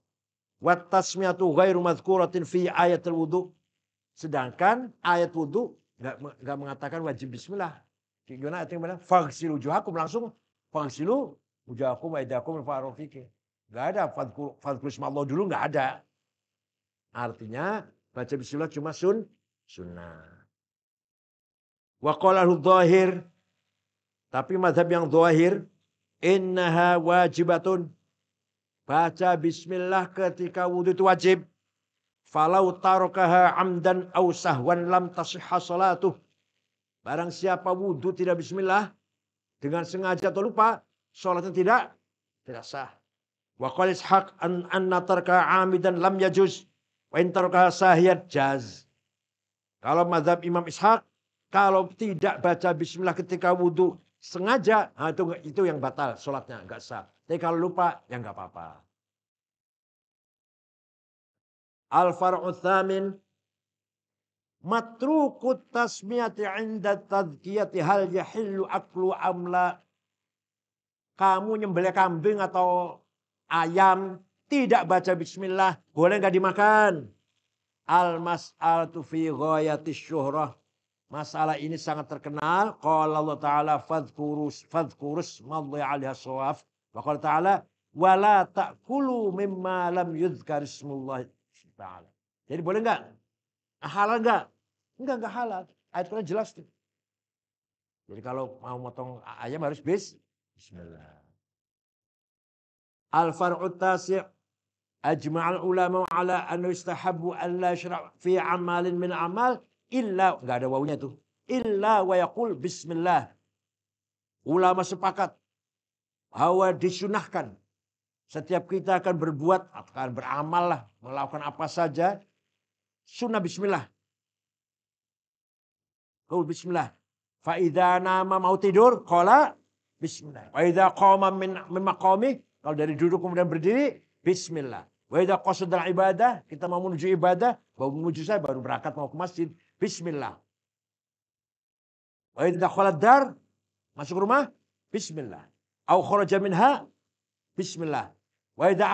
Wa tasmiyatu ghairu madhkuratin fi ayat wudu. Sedangkan ayat wudu enggak mengatakan wajib bismillah. Gimana artinya gimana? Fagsilu juhakum langsung fagsilu juhakum wa idakum fa'arofiki. Enggak ada fadkur Allah dulu enggak ada. Artinya baca bismillah cuma sun sunnah. Waqalahu zahir. Tapi madhab yang zahir. Innaha wajibatun. Baca bismillah ketika wudhu itu wajib. Falau tarokaha amdan au sahwan lam tasihha salatuh. Barang siapa wudhu tidak bismillah. Dengan sengaja atau lupa. salatnya tidak. Tidak sah. Wa qala Ishaq an anna tarka amidan lam yajuz. Wa in sahiyat jaz. Kalau mazhab Imam Ishaq kalau tidak baca bismillah ketika wudhu sengaja, nah itu, itu yang batal sholatnya, nggak sah. Tapi kalau lupa, ya nggak apa-apa. Al-Far'u Thamin Matruku tasmiyati inda tadkiyati hal yahillu aklu amla. Kamu nyembelih kambing atau ayam tidak baca bismillah boleh nggak dimakan? Al mas'alatu fi ghayati syuhrah Masalah ini sangat terkenal. Qala Allah Ta'ala fadhkurus fadhkurus madhi alaiha sawaf. Wa qala Ta'ala wala ta'kulu mimma lam yudhkar ismullah Ta'ala. Jadi boleh enggak? Halal enggak? Enggak, enggak halal. Ayat Quran jelas tuh. Jadi kalau mau motong ayam harus bis. Bismillah. Al-far'u tasi' ajma'al ulama ala an yustahabbu an la yashra'u fi amalin min amal illa nggak ada wawunya tuh. illa wa yaqul bismillah ulama sepakat bahwa disunahkan setiap kita akan berbuat akan beramal lah melakukan apa saja sunnah bismillah Kau bismillah fa nama mau tidur kola bismillah wa idza qama min, min maqami kalau dari duduk kemudian berdiri bismillah wa idza qasada ibadah kita mau menuju ibadah baru menuju saya baru berangkat mau ke masjid Bismillah. Wa idza dar masuk rumah bismillah. Au kharaja minha bismillah. Wa idza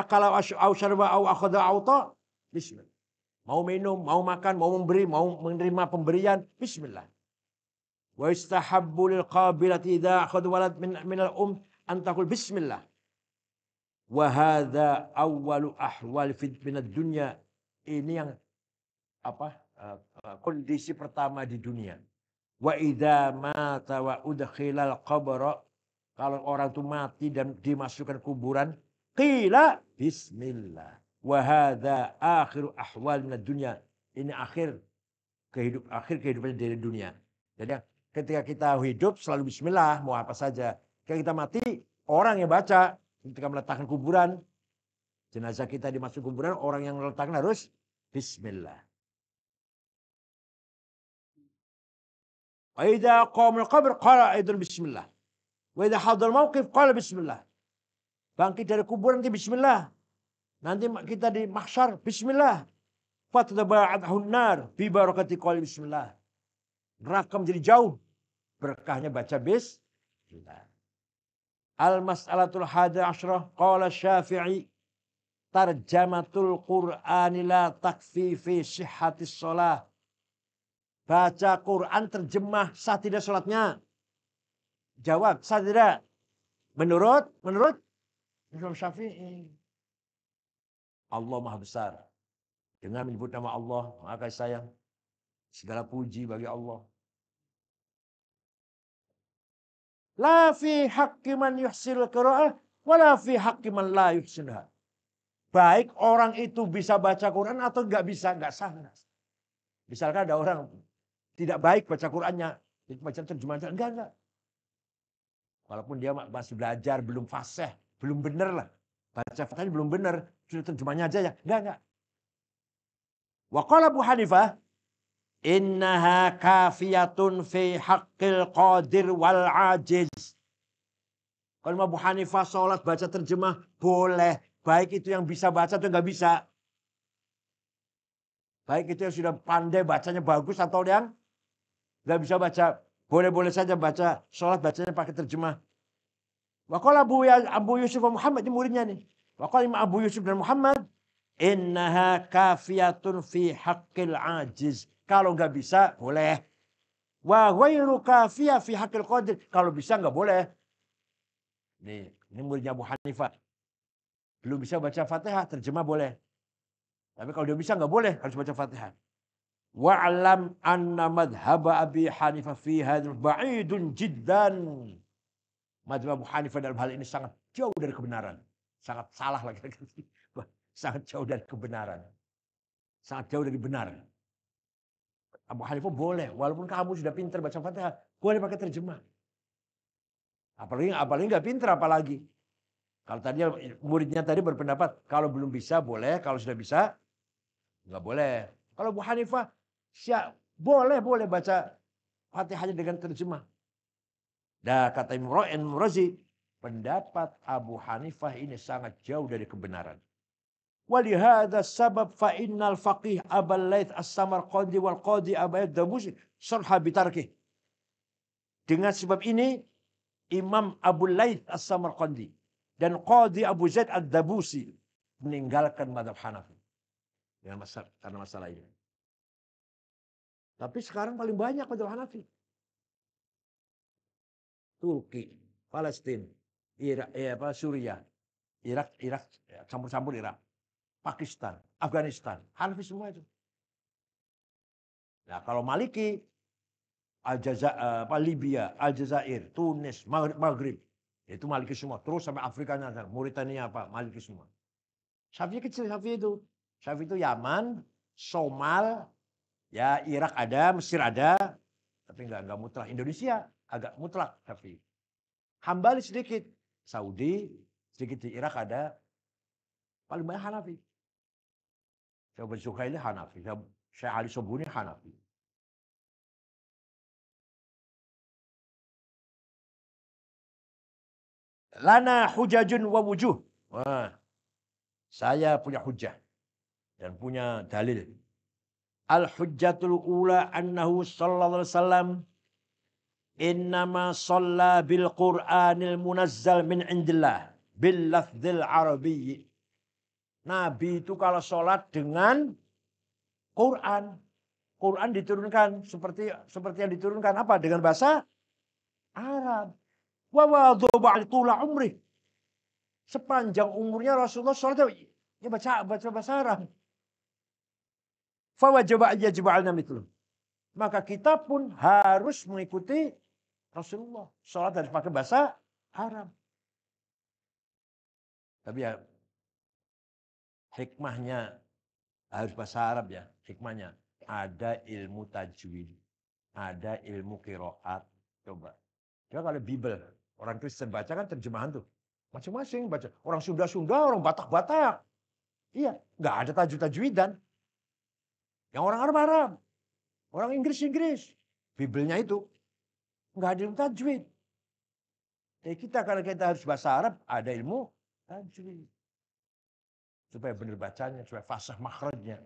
au syarba au akhadha auta bismillah. Mau minum, mau makan, mau memberi, mau menerima pemberian, bismillah. Wa istahabbu lil qabilati idza akhadha walad min min al um antakul bismillah. Wa hadza awwalu ahwal fit min dunya Ini yang apa? Eh, eh, kondisi pertama di dunia. Wa idza mata wa udkhilal qabra kalau orang itu mati dan dimasukkan kuburan qila bismillah wa hadza akhiru ahwalina dunya ini akhir kehidup akhir kehidupan dari dunia. Jadi ketika kita hidup selalu bismillah mau apa saja. Ketika kita mati orang yang baca ketika meletakkan kuburan jenazah kita dimasuk kuburan orang yang meletakkan harus bismillah. وإذا قام القبر قال أيضا بسم الله وإذا حضر الموقف قال بسم الله bangkit dari kubur nanti bismillah nanti kita di mahsyar bismillah fatadaba'athun nar fi barakati qali bismillah neraka menjadi jauh berkahnya baca bismillah al mas'alatul hada asyrah qala syafi'i tarjamatul qur'ani la takfi fi sihhatis shalah Baca Quran terjemah sah tidak sholatnya? Jawab, sah tidak? Menurut, menurut Imam Syafi'i. Allah maha besar. Dengan menyebut nama Allah, maka kasih sayang. Segala puji bagi Allah. La fi haqqi man yuhsil qira'ah wa la fi haqqi man la yuhsilha. Baik orang itu bisa baca Quran atau nggak bisa, nggak sah. Misalkan ada orang tidak baik baca Qurannya. baca terjemahan enggak enggak. Walaupun dia masih belajar, belum fasih, belum benar lah. Baca fatahnya belum benar, sudah terjemahnya aja ya. Enggak enggak. Wa qala Abu Hanifah, "Innaha kafiyatun fi haqqil qadir wal ajiz." Kalau Abu Hanifah sholat baca terjemah boleh. Baik itu yang bisa baca atau enggak bisa. Baik itu yang sudah pandai bacanya bagus atau yang tidak bisa baca. Boleh-boleh saja baca. Sholat bacanya pakai terjemah. Wakola Abu, ya-, Abu Yusuf dan Muhammad ini muridnya nih. Wakola Imam Abu Yusuf dan Muhammad. Innaha kafiyatun fi haqqil ajiz. Kalau nggak bisa, boleh. Wa ghairu kafiyah fi haqqil qadir. Kalau bisa nggak boleh. Nih, ini muridnya Abu Hanifah. Belum bisa baca Fatihah, terjemah boleh. Tapi kalau dia bisa nggak boleh, harus baca Fatihah. Wa'lam anna madhaba Abi Hanifa, fi hadir. ba'idun jiddan. Madhab Abu Hanifah dalam hal ini sangat jauh dari kebenaran. Sangat salah lagi. sangat jauh dari kebenaran. Sangat jauh dari benar. Abu Hanifa boleh. Walaupun kamu sudah pintar baca fatihah. Boleh pakai terjemah. Apalagi, apalagi nggak pintar apalagi. Kalau tadi muridnya tadi berpendapat. Kalau belum bisa boleh. Kalau sudah bisa nggak boleh. Kalau Abu Hanifah Siap, boleh boleh baca Fatihahnya dengan terjemah. Dah kata Imam Ro'en Murazi, pendapat Abu Hanifah ini sangat jauh dari kebenaran. Walihada sabab fa innal faqih abal laith as-samarqandi wal qadi abayad damusi surha bitarkih. Dengan sebab ini Imam Abu Laith as-Samarqandi dan Qadi Abu Zaid ad-Dabusi meninggalkan madhab Hanafi. dengan masalah, karena masalah ini. Tapi sekarang paling banyak adalah Hanafi. Turki, Palestina, Irak, eh, apa, Suriah, Irak, Irak, ya, campur-campur Irak, Pakistan, Afghanistan, Hanafi semua itu. Nah kalau Maliki, Aljaza, eh, apa, Libya, Aljazair, Tunis, Maghrib, itu Maliki semua. Terus sampai Afrika Nazar, Mauritania apa, Maliki semua. Syafi'i kecil Syafi'i itu. Syafi'i itu Yaman, Somal, Ya Irak ada, Mesir ada, tapi nggak nggak mutlak. Indonesia agak mutlak tapi hambali sedikit. Saudi sedikit di Irak ada, paling banyak Hanafi. bersuka ini Hanafi, saya Ali Sobuni Hanafi. Lana hujajun wa wujuh. Wah, saya punya hujah dan punya dalil Al-hujjatul ula annahu sallallahu alaihi wasallam innama shalla bil Qur'anil munazzal min indillah bil lafzil arabiyyi. Nabi itu kalau sholat dengan Quran. Quran diturunkan seperti seperti yang diturunkan apa dengan bahasa Arab. Wa wadhuba umri. Sepanjang umurnya Rasulullah sholat ya baca baca bahasa Arab. Maka kita pun harus mengikuti Rasulullah. Sholat harus pakai bahasa Arab. Tapi ya hikmahnya harus bahasa Arab ya. Hikmahnya ada ilmu tajwid, ada ilmu kiroat. Coba. Coba kalau Bible, orang Kristen baca kan terjemahan tuh. Masing-masing baca. Orang Sunda-Sunda, orang Batak-Batak. Iya, nggak ada tajwid-tajwidan. Yang orang Arab Arab. Orang Inggris Inggris. Bibelnya itu. Nggak ada ilmu tajwid. Jadi ya, kita karena kita harus bahasa Arab ada ilmu tajwid. Supaya benar bacanya, supaya fasah makhrajnya.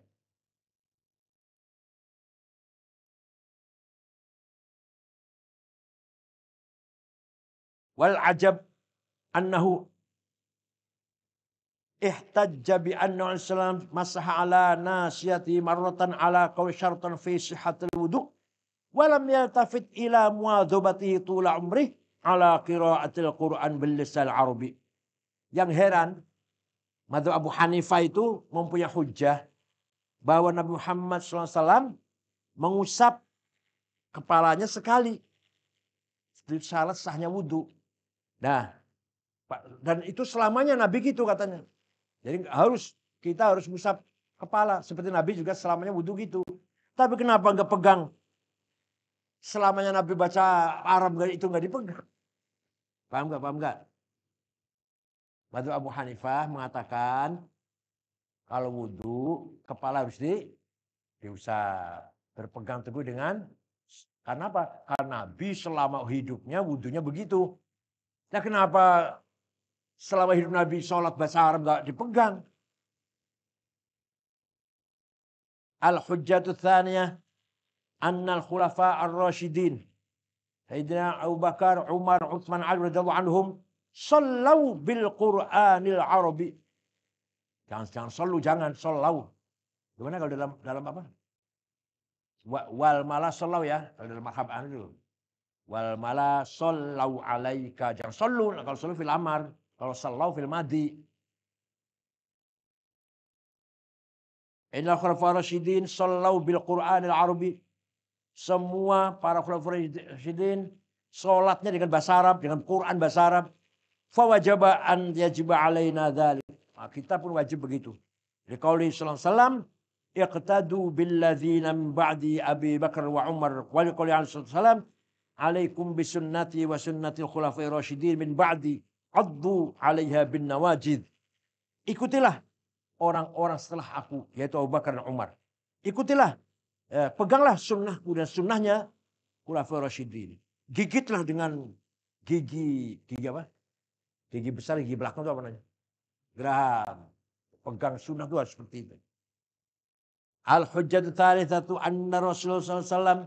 Wal ajab annahu ihtajja bi anna Salam masaha ala nasiyati marratan ala qaw syartan fi sihhatil wudu walam yaltafit ila muadzabatihi tula umrih ala qiraatil Qur'an bil lisan Arabi. Yang heran, Madhab Abu Hanifah itu mempunyai hujah bahwa Nabi Muhammad SAW mengusap kepalanya sekali. Syarat sahnya wudu. Nah, dan itu selamanya Nabi gitu katanya. Jadi harus kita harus ngusap kepala. Seperti Nabi juga selamanya wudhu gitu. Tapi kenapa nggak pegang? Selamanya Nabi baca Arab itu nggak dipegang. Paham nggak? Paham nggak? Batu Abu Hanifah mengatakan kalau wudhu kepala harus di diusap berpegang teguh dengan karena apa? Karena Nabi selama hidupnya wudhunya begitu. Nah kenapa selama hidup Nabi sholat bahasa Arab gak dipegang. Al-hujjatu anna al khulafa ar-rashidin Sayyidina Abu Bakar, Umar, Utsman, Ali radhiyallahu anhum sallu bil Qur'anil Arabi. Jangan jangan sallu, jangan sallu. Gimana kalau dalam dalam apa? Wal mala sallu ya, kalau dalam marhab anil. Wal mala sallu alaika. Jangan sallu kalau sallu fil amar. Kalau sallau fil madi. Inna khulafa rasyidin sallau bil Qur'an al Arabi. Semua para khulafa rasyidin sholatnya dengan bahasa Arab, dengan Quran bahasa Arab. Fawajaba an yajiba alaina dhalik. Nah, kita pun wajib begitu. Di kauli sallallahu alaihi wasallam, iqtadu bil billadzina min ba'di Abi Bakar wa Umar wa liqauli alaihi wasallam, alaikum sunnati wa sunnati khulafai rasyidin min ba'di Addu alaiha bin nawajid. Ikutilah orang-orang setelah aku, yaitu Abu Bakar dan Umar. Ikutilah, eh, peganglah sunnahku dan sunnahnya Khulafa Rasyidin. Gigitlah dengan gigi, gigi apa? Gigi besar, gigi belakang itu apa namanya? geram, Pegang sunnah itu harus seperti itu. Al-Hujjat Thalithatu anna Rasulullah SAW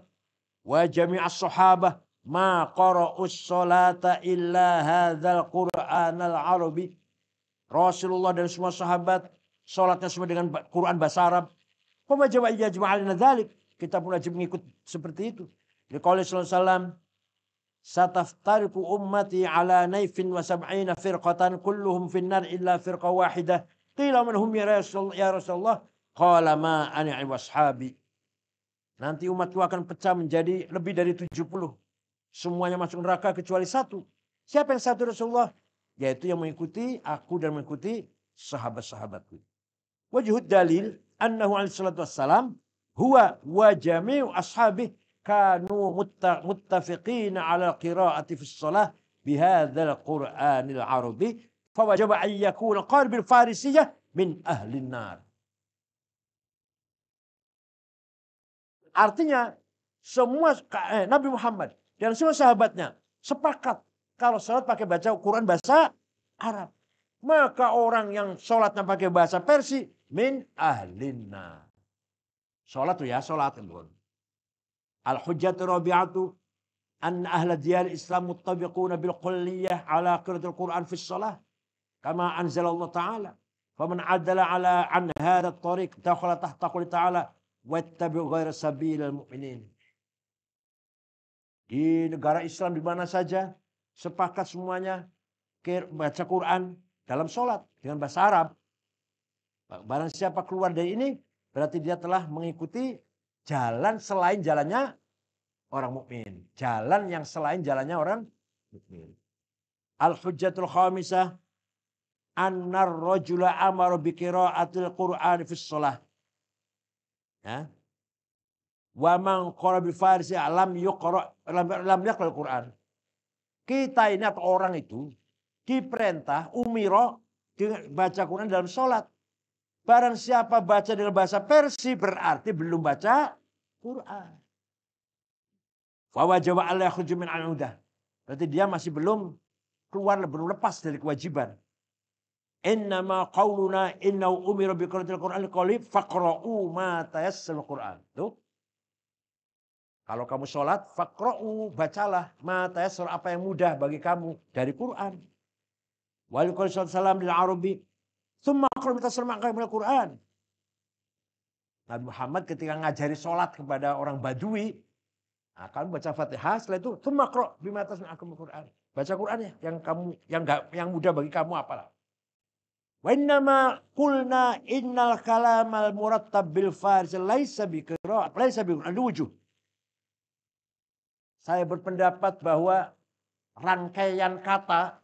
wa jami'as sahabah ma qara'us salata illa hadzal qur'anal arabi Rasulullah dan semua sahabat salatnya semua dengan Quran bahasa Arab Fama jawa ijma'alina dzalik kita pun wajib mengikut seperti itu Qala sallallahu Sataftariku ummati ala naifin wa sab'ina firqatan kulluhum finnar illa firqa wahidah qila manhum ya rasulullah ya rasulullah qala ma ana washabi nanti umatku akan pecah menjadi lebih dari 70 Semuanya masuk neraka kecuali satu. Siapa yang satu Rasulullah? Yaitu yang mengikuti aku dan mengikuti sahabat-sahabatku. Wajhud dalil annahu alaihi salatu wassalam huwa wa jami'u ashabih kanu muttafiqina ala qira'ati fi shalah hadzal qur'anil arabi wajaba an yakuna qal farisiyah min ahli nar artinya semua eh, Nabi Muhammad dan semua sahabatnya sepakat kalau sholat pakai baca ukuran bahasa Arab. Maka orang yang sholatnya pakai bahasa Persi min ahlinna. Sholat tuh ya, sholat. Al hujjat robi'atu an ahla diyal islam muttabiquna bil kulliyah ala qiratul quran fi sholat. Kama anzal Allah ta'ala. Faman adala ala an hadat tariq dakhla tahta ta'ala wa ittabi ghayra al mu'minin. Di negara Islam di mana saja sepakat semuanya baca Quran dalam sholat dengan bahasa Arab. Barang siapa keluar dari ini berarti dia telah mengikuti jalan selain jalannya orang mukmin, jalan yang selain jalannya orang mukmin. Al hujjatul khamisa annar rajula amara bi qira'atil Qur'an fi shalah. Ya. Wa man qara bi farsi alam yuqra lam kalau Quran. Kita ini atau orang itu diperintah umiro baca Quran dalam sholat. Barang siapa baca dengan bahasa Persi berarti belum baca Quran. Fawajawa jawab Allah al Berarti dia masih belum keluar, belum lepas dari kewajiban. Innama qawluna innau umiro bi qiratil Qur'an kalif faqra'u ma tayassal Qur'an. Tuh. Kalau kamu sholat, fakro'u, bacalah. Mata yasur, apa yang mudah bagi kamu dari Quran. Walikul salam di Arabi. Summa kita minal Quran. Nabi Muhammad ketika ngajari sholat kepada orang Badui, nah, kamu baca Fatihah, setelah itu summa qra bimatas akum Quran. Baca Quran ya, yang kamu yang gak, yang mudah bagi kamu apalah. Wa innama kulna innal kalamal murattab bil farz laisa bi qira'at, laisa bi wujuh. Saya berpendapat bahwa rangkaian kata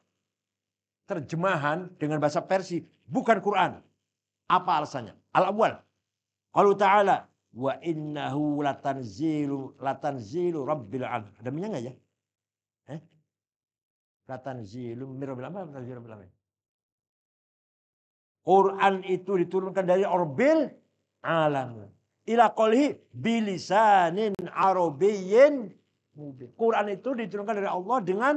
terjemahan dengan bahasa Persi bukan Quran. Apa alasannya? Al-awwal. Kalau ta'ala wa innahu latanzilu latanzilu rabbil alamin. Ada minyak enggak ya? Eh? Latanzilu mirabbil apa? Latanzilu rabbil alamin. Quran itu diturunkan dari orbil alam. Ila qolhi bilisanin arabiyyin mungkin. Quran itu diturunkan dari Allah dengan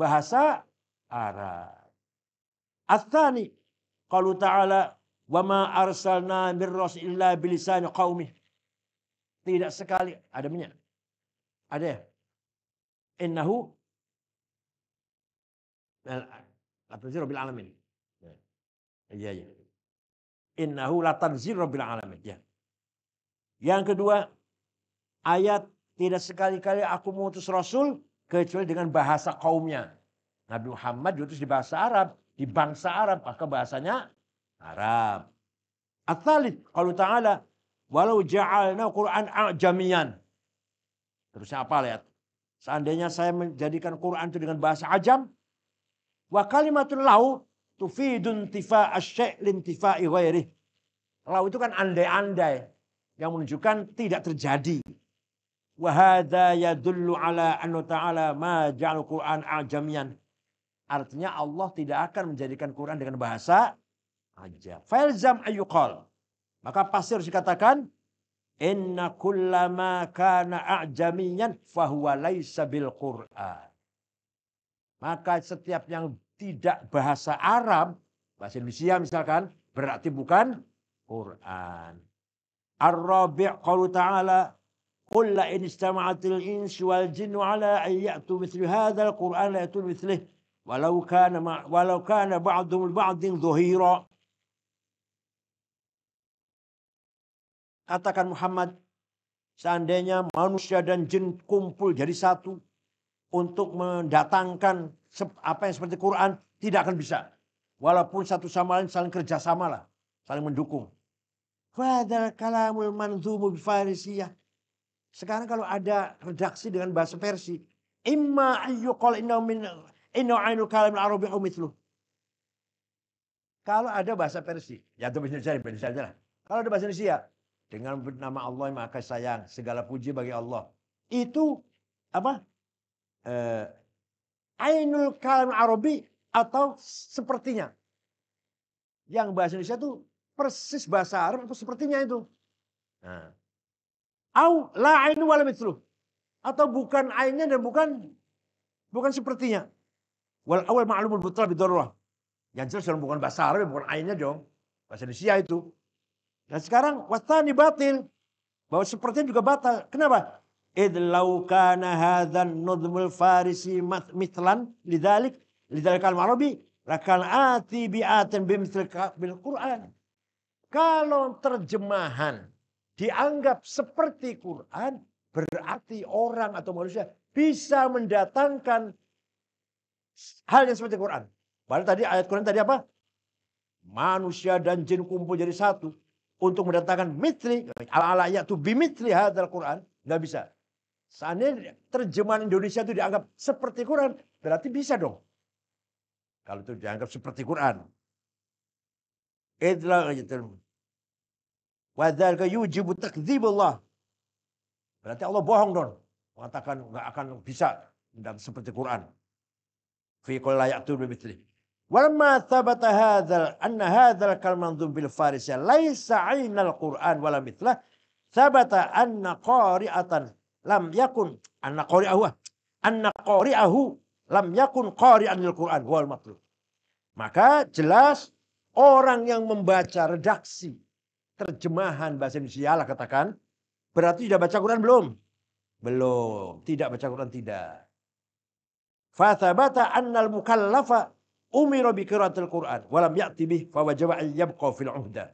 bahasa Arab. Atsani qalu ta'ala wa ma arsalna min rasulillah bilisan qaumih. Tidak sekali ada minyak. Ada Innu ya? Innahu nah, latanzir rabbil alamin. Ya. Iya, iya. Innahu latanzir rabbil alamin. Ya. Yang kedua, ayat tidak sekali-kali aku mengutus Rasul kecuali dengan bahasa kaumnya. Nabi Muhammad diutus di bahasa Arab, di bangsa Arab, maka bahasanya Arab. Atalit kalau Ta'ala, walau ja'alna Quran ajamian. Terusnya apa lihat? Seandainya saya menjadikan Quran itu dengan bahasa ajam, wa kalimatul lau tufidun tifa asy' tifa iwayri. Lau itu kan andai-andai yang menunjukkan tidak terjadi. Wahada ya yadullu ala anu ta'ala ma ja'al Qur'an ajamian. Artinya Allah tidak akan menjadikan Quran dengan bahasa ajam. Falzam ayukal Maka pasti harus dikatakan inna kullama kana ajamian fahuwa sabil bil Qur'an. Maka setiap yang tidak bahasa Arab, bahasa Indonesia misalkan, berarti bukan Quran. Ar-Rabi' qalu ta'ala قل لئن اجتمعت الانس والجن على ان ياتوا مثل هذا القران لا ياتون مثله ولو كان مع ولو كان بعضهم لبعض ظهيرا Katakan Muhammad, seandainya manusia dan jin kumpul jadi satu untuk mendatangkan apa yang seperti Quran, tidak akan bisa. Walaupun satu sama lain saling kerjasama lah, saling mendukung. Fadal kalamul manzumu bifarisiyah. Sekarang kalau ada redaksi dengan bahasa versi, imma ayyuqal inna min inna ainul kalam al-arabi umithlu. Kalau ada bahasa versi, ya itu bahasa Indonesia, lah. Kalau ada bahasa Indonesia, dengan nama Allah yang Maha Sayang, segala puji bagi Allah. Itu apa? Eh, ainul kalam Arabi atau sepertinya. Yang bahasa Indonesia itu persis bahasa Arab atau sepertinya itu. Nah, Au la ainu wala mitlu Atau bukan ainnya dan bukan bukan sepertinya. Wal awal ma'lumul butal bidarurah. Yang jelas dalam bukan bahasa Arab, ya, bukan ainnya dong. Bahasa Indonesia itu. Dan sekarang wastani batil. Bahwa sepertinya juga batal. Kenapa? Id law kana hadzan nudmul farisi mitlan lidalik lidalik al arabi lakal ati bi'atan bimithil bil Qur'an. Kalau terjemahan dianggap seperti Quran, berarti orang atau manusia bisa mendatangkan hal yang seperti Quran. Padahal tadi ayat Quran tadi apa? Manusia dan jin kumpul jadi satu untuk mendatangkan mitri ala ala tuh bimitri hadal Quran nggak bisa. Seandainya terjemahan Indonesia itu dianggap seperti Quran, berarti bisa dong. Kalau itu dianggap seperti Quran. Itulah Wadzalika yujibu Allah Berarti Allah bohong dong. Mengatakan nggak akan bisa dan seperti Quran. Fi qul la ya'tu bimithli. Walamma thabata hadzal an hadzal kalmanzum bil farisya laisa 'ainal Qur'an wala mithla. thabata anna qari'atan lam yakun anna qari'ahu ah, anna qari'ahu lam yakun qari'an lil Qur'an wal matlub. Maka jelas orang yang membaca redaksi terjemahan bahasa Indonesia lah katakan. Berarti sudah baca Quran belum? Belum. Tidak baca Quran tidak. Fathabata annal mukallafa umira bi qiraatil Quran walam ya'ti bih fa yabqa fil uhda.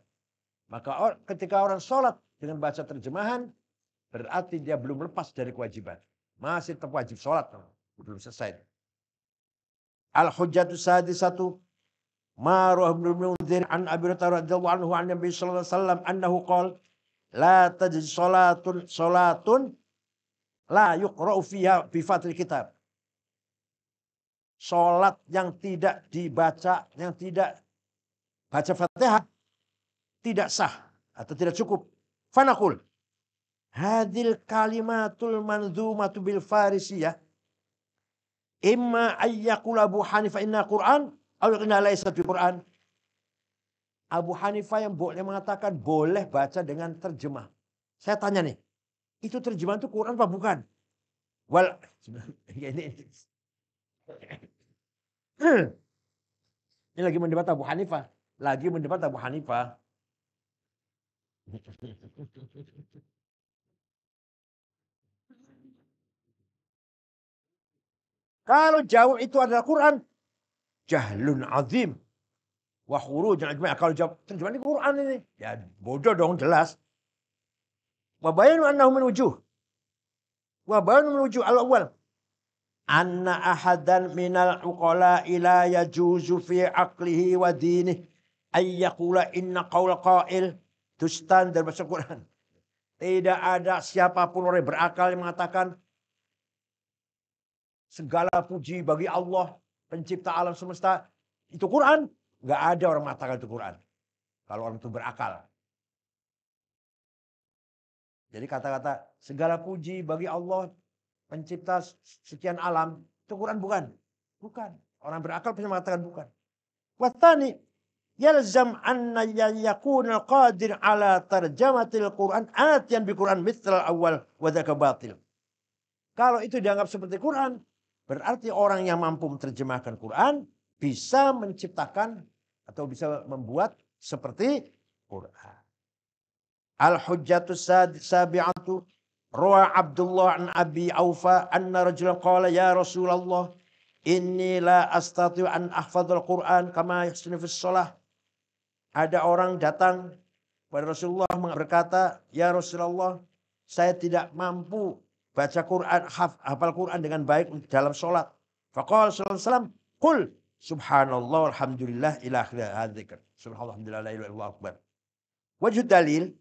Maka ketika orang sholat dengan baca terjemahan berarti dia belum lepas dari kewajiban. Masih tetap wajib sholat. Belum selesai. Al-Hujjatus satu ما رواه ابن المنذر عن ابي هريره رضي الله عنه عن النبي صلى الله عليه وسلم انه قال salatun la yuqra'u fiha bi fatil kitab. Salat yang tidak dibaca, yang tidak baca Fatihah tidak sah atau tidak cukup. Fanaqul hadil kalimatul manzumatu bil farisiyah imma ayyakul Abu Hanifah inna Qur'an ada kenal Islam di Quran? Abu Hanifah yang boleh mengatakan boleh baca dengan terjemah. Saya tanya nih, itu terjemah itu Quran apa bukan? Wal ini ini lagi mendebat Abu Hanifah, lagi mendebat Abu Hanifah. Kalau jauh itu adalah Quran, jahlun azim. Wa khuruj ajma' Kalau jawab terjemahan ini Quran ini. Ya bodoh dong jelas. Wa bayanu annahu min wujuh. Wa bayanu min wujuh al awal Anna ahadan minal uqala ila yajuzu fi aqlihi wa ay Ayyakula inna qawla qail. tustan standar bahasa Quran. Tidak ada siapapun orang yang berakal yang mengatakan segala puji bagi Allah pencipta alam semesta itu Quran. nggak ada orang mengatakan itu Quran. Kalau orang itu berakal. Jadi kata-kata segala puji bagi Allah pencipta sekian alam. Itu Quran bukan? Bukan. Orang berakal punya mengatakan bukan. Watani yalzam anna yakun al-qadir ala tarjamatil Quran atian bi Quran mitral awal wajah kebatil. Kalau itu dianggap seperti Quran, Berarti orang yang mampu menerjemahkan Quran bisa menciptakan atau bisa membuat seperti Quran. Al-hujjatus sabi'atu roa Abdullah an Abi Aufa anna rajulan qala ya Rasulullah inni la astati an ahfadzul Quran kama yahsunu fis shalah. Ada orang datang kepada Rasulullah berkata, "Ya Rasulullah, saya tidak mampu baca Quran, haf, hafal Quran dengan baik dalam sholat. salam salam kul subhanallah alhamdulillah ilah akhir Subhanallah alhamdulillah ilah ilah akbar. Wajud dalil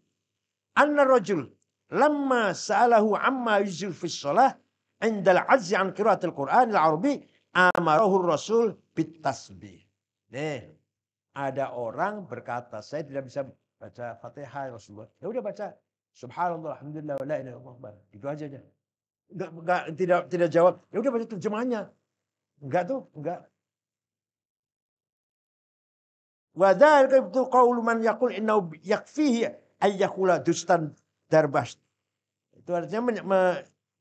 anna rajul lama sa'alahu amma yuzil fi sholat indal azzi an qira'ati al-Qur'an al-Arabi amarahu rasul bit tasbih. Nih, ada orang berkata, saya tidak bisa baca Fatihah ya Rasulullah. Ya udah baca. Subhanallah, alhamdulillah, la ilaha illallah. Itu aja. Jangan nggak nggak tidak tidak jawab ya udah baca terjemahannya nggak tuh nggak Wadhalika itu kauluman man yaqul innahu yakfihi ay dustan darbas. Itu artinya men, me,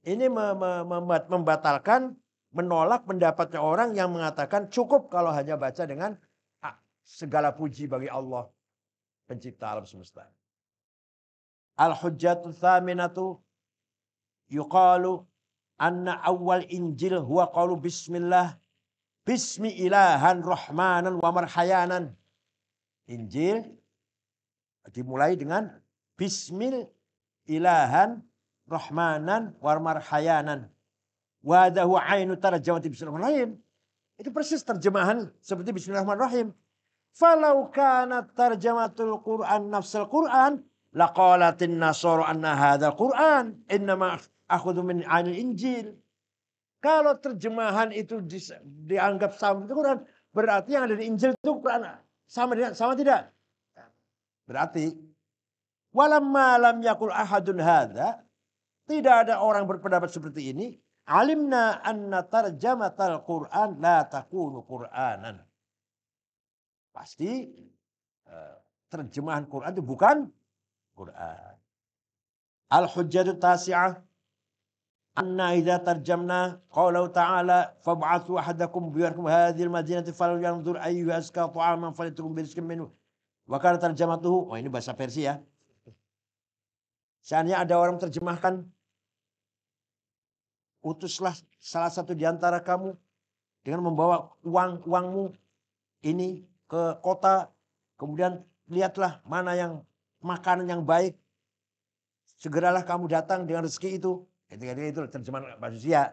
ini me, me, me, membatalkan menolak pendapatnya orang yang mengatakan cukup kalau hanya baca dengan ah, segala puji bagi Allah pencipta alam semesta. Al hujjatu tsaminatu yuqalu anna awal injil huwa qalu bismillah bismi ilahan rahmanan wa marhayanan. Injil dimulai dengan bismil ilahan rahmanan wa marhayanan. Wadahu ainu tarjamati bismillahirrahmanirrahim. Itu persis terjemahan seperti bismillahirrahmanirrahim. Falau kana tarjamatul Quran nafsal Quran laqalatin nasara anna hadzal Quran innama akhudu min anil injil. Kalau terjemahan itu dianggap sama itu Quran, berarti yang ada di Injil itu Quran sama dengan sama tidak? Berarti walam malam yakul ahadun hadza tidak ada orang berpendapat seperti ini alimna anna tarjamatal Quran la takunu Quranan. Pasti e, terjemahan Quran itu bukan Quran. Al-Hujjatu Tasi'ah anna idza tarjamna qawlahu ta'ala fab'athu ahadakum biyarkum hadhihi al-madinati falyanzur ayyuha azka ta'aman falitukum birizqin minhu wa kana tarjamatuhu oh ini bahasa Persia ya seandainya ada orang terjemahkan utuslah salah satu di antara kamu dengan membawa uang uangmu ini ke kota kemudian lihatlah mana yang makanan yang baik segeralah kamu datang dengan rezeki itu Ketika itu terjemahan manusia.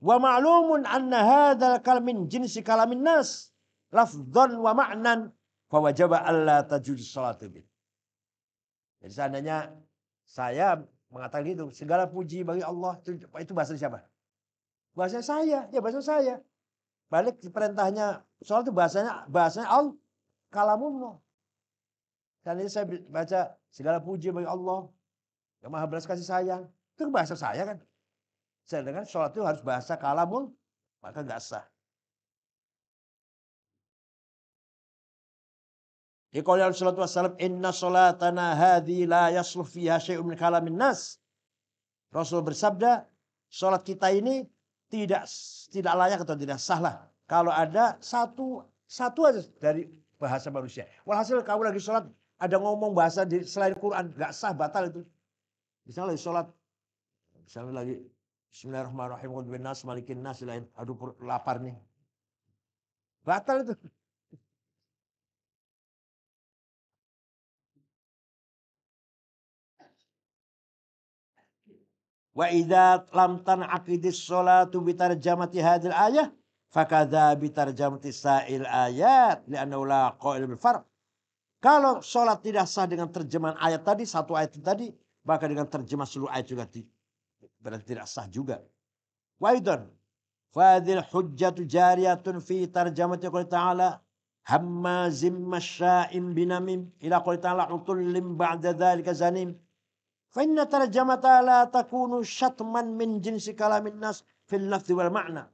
Wa ma'lumun anna hadzal kalam min jinsi kalamin nas lafdhan wa ma'nan fa wajaba alla tajud salat bih. Jadi seandainya saya mengatakan itu segala puji bagi Allah itu, itu bahasa siapa? Bahasa saya, ya bahasa saya. Balik perintahnya soal itu bahasanya bahasanya al kalamullah. Dan ini saya baca segala puji bagi Allah yang maha belas kasih sayang. Itu bahasa saya kan. Saya dengar sholat itu harus bahasa kalamul, maka nggak sah. Iqali ya, alaihi salatu wassalam, inna sholatana hadhi la yasluh fiha syai'um min kalamin nas. Rasul bersabda, sholat kita ini tidak tidak layak atau tidak sah lah. Kalau ada satu satu aja dari bahasa manusia. Walhasil kamu lagi sholat, ada ngomong bahasa di, selain Quran, nggak sah, batal itu. Misalnya sholat, misalnya lagi Bismillahirrahmanirrahim qul bin nas malikin nas lain aduh lapar nih. Batal itu. Wa idza lam tanaqidis sholatu bi tarjamati hadzal ayah fakadza bi tarjamati sa'il ayat li'annahu la qail bil farq. Kalau sholat tidak sah dengan terjemahan ayat tadi, satu ayat tadi, maka dengan terjemah seluruh ayat juga berarti tidak sah juga. Waidon Fadil hujjatu jariyatun fi tarjamati qul ta'ala zimma sya'in binamim ila qul ta'ala utullim ba'da dhalika zanim. Fa inna tarjamata la takunu syatman min jinsi kalamin nas fil lafzi wal makna.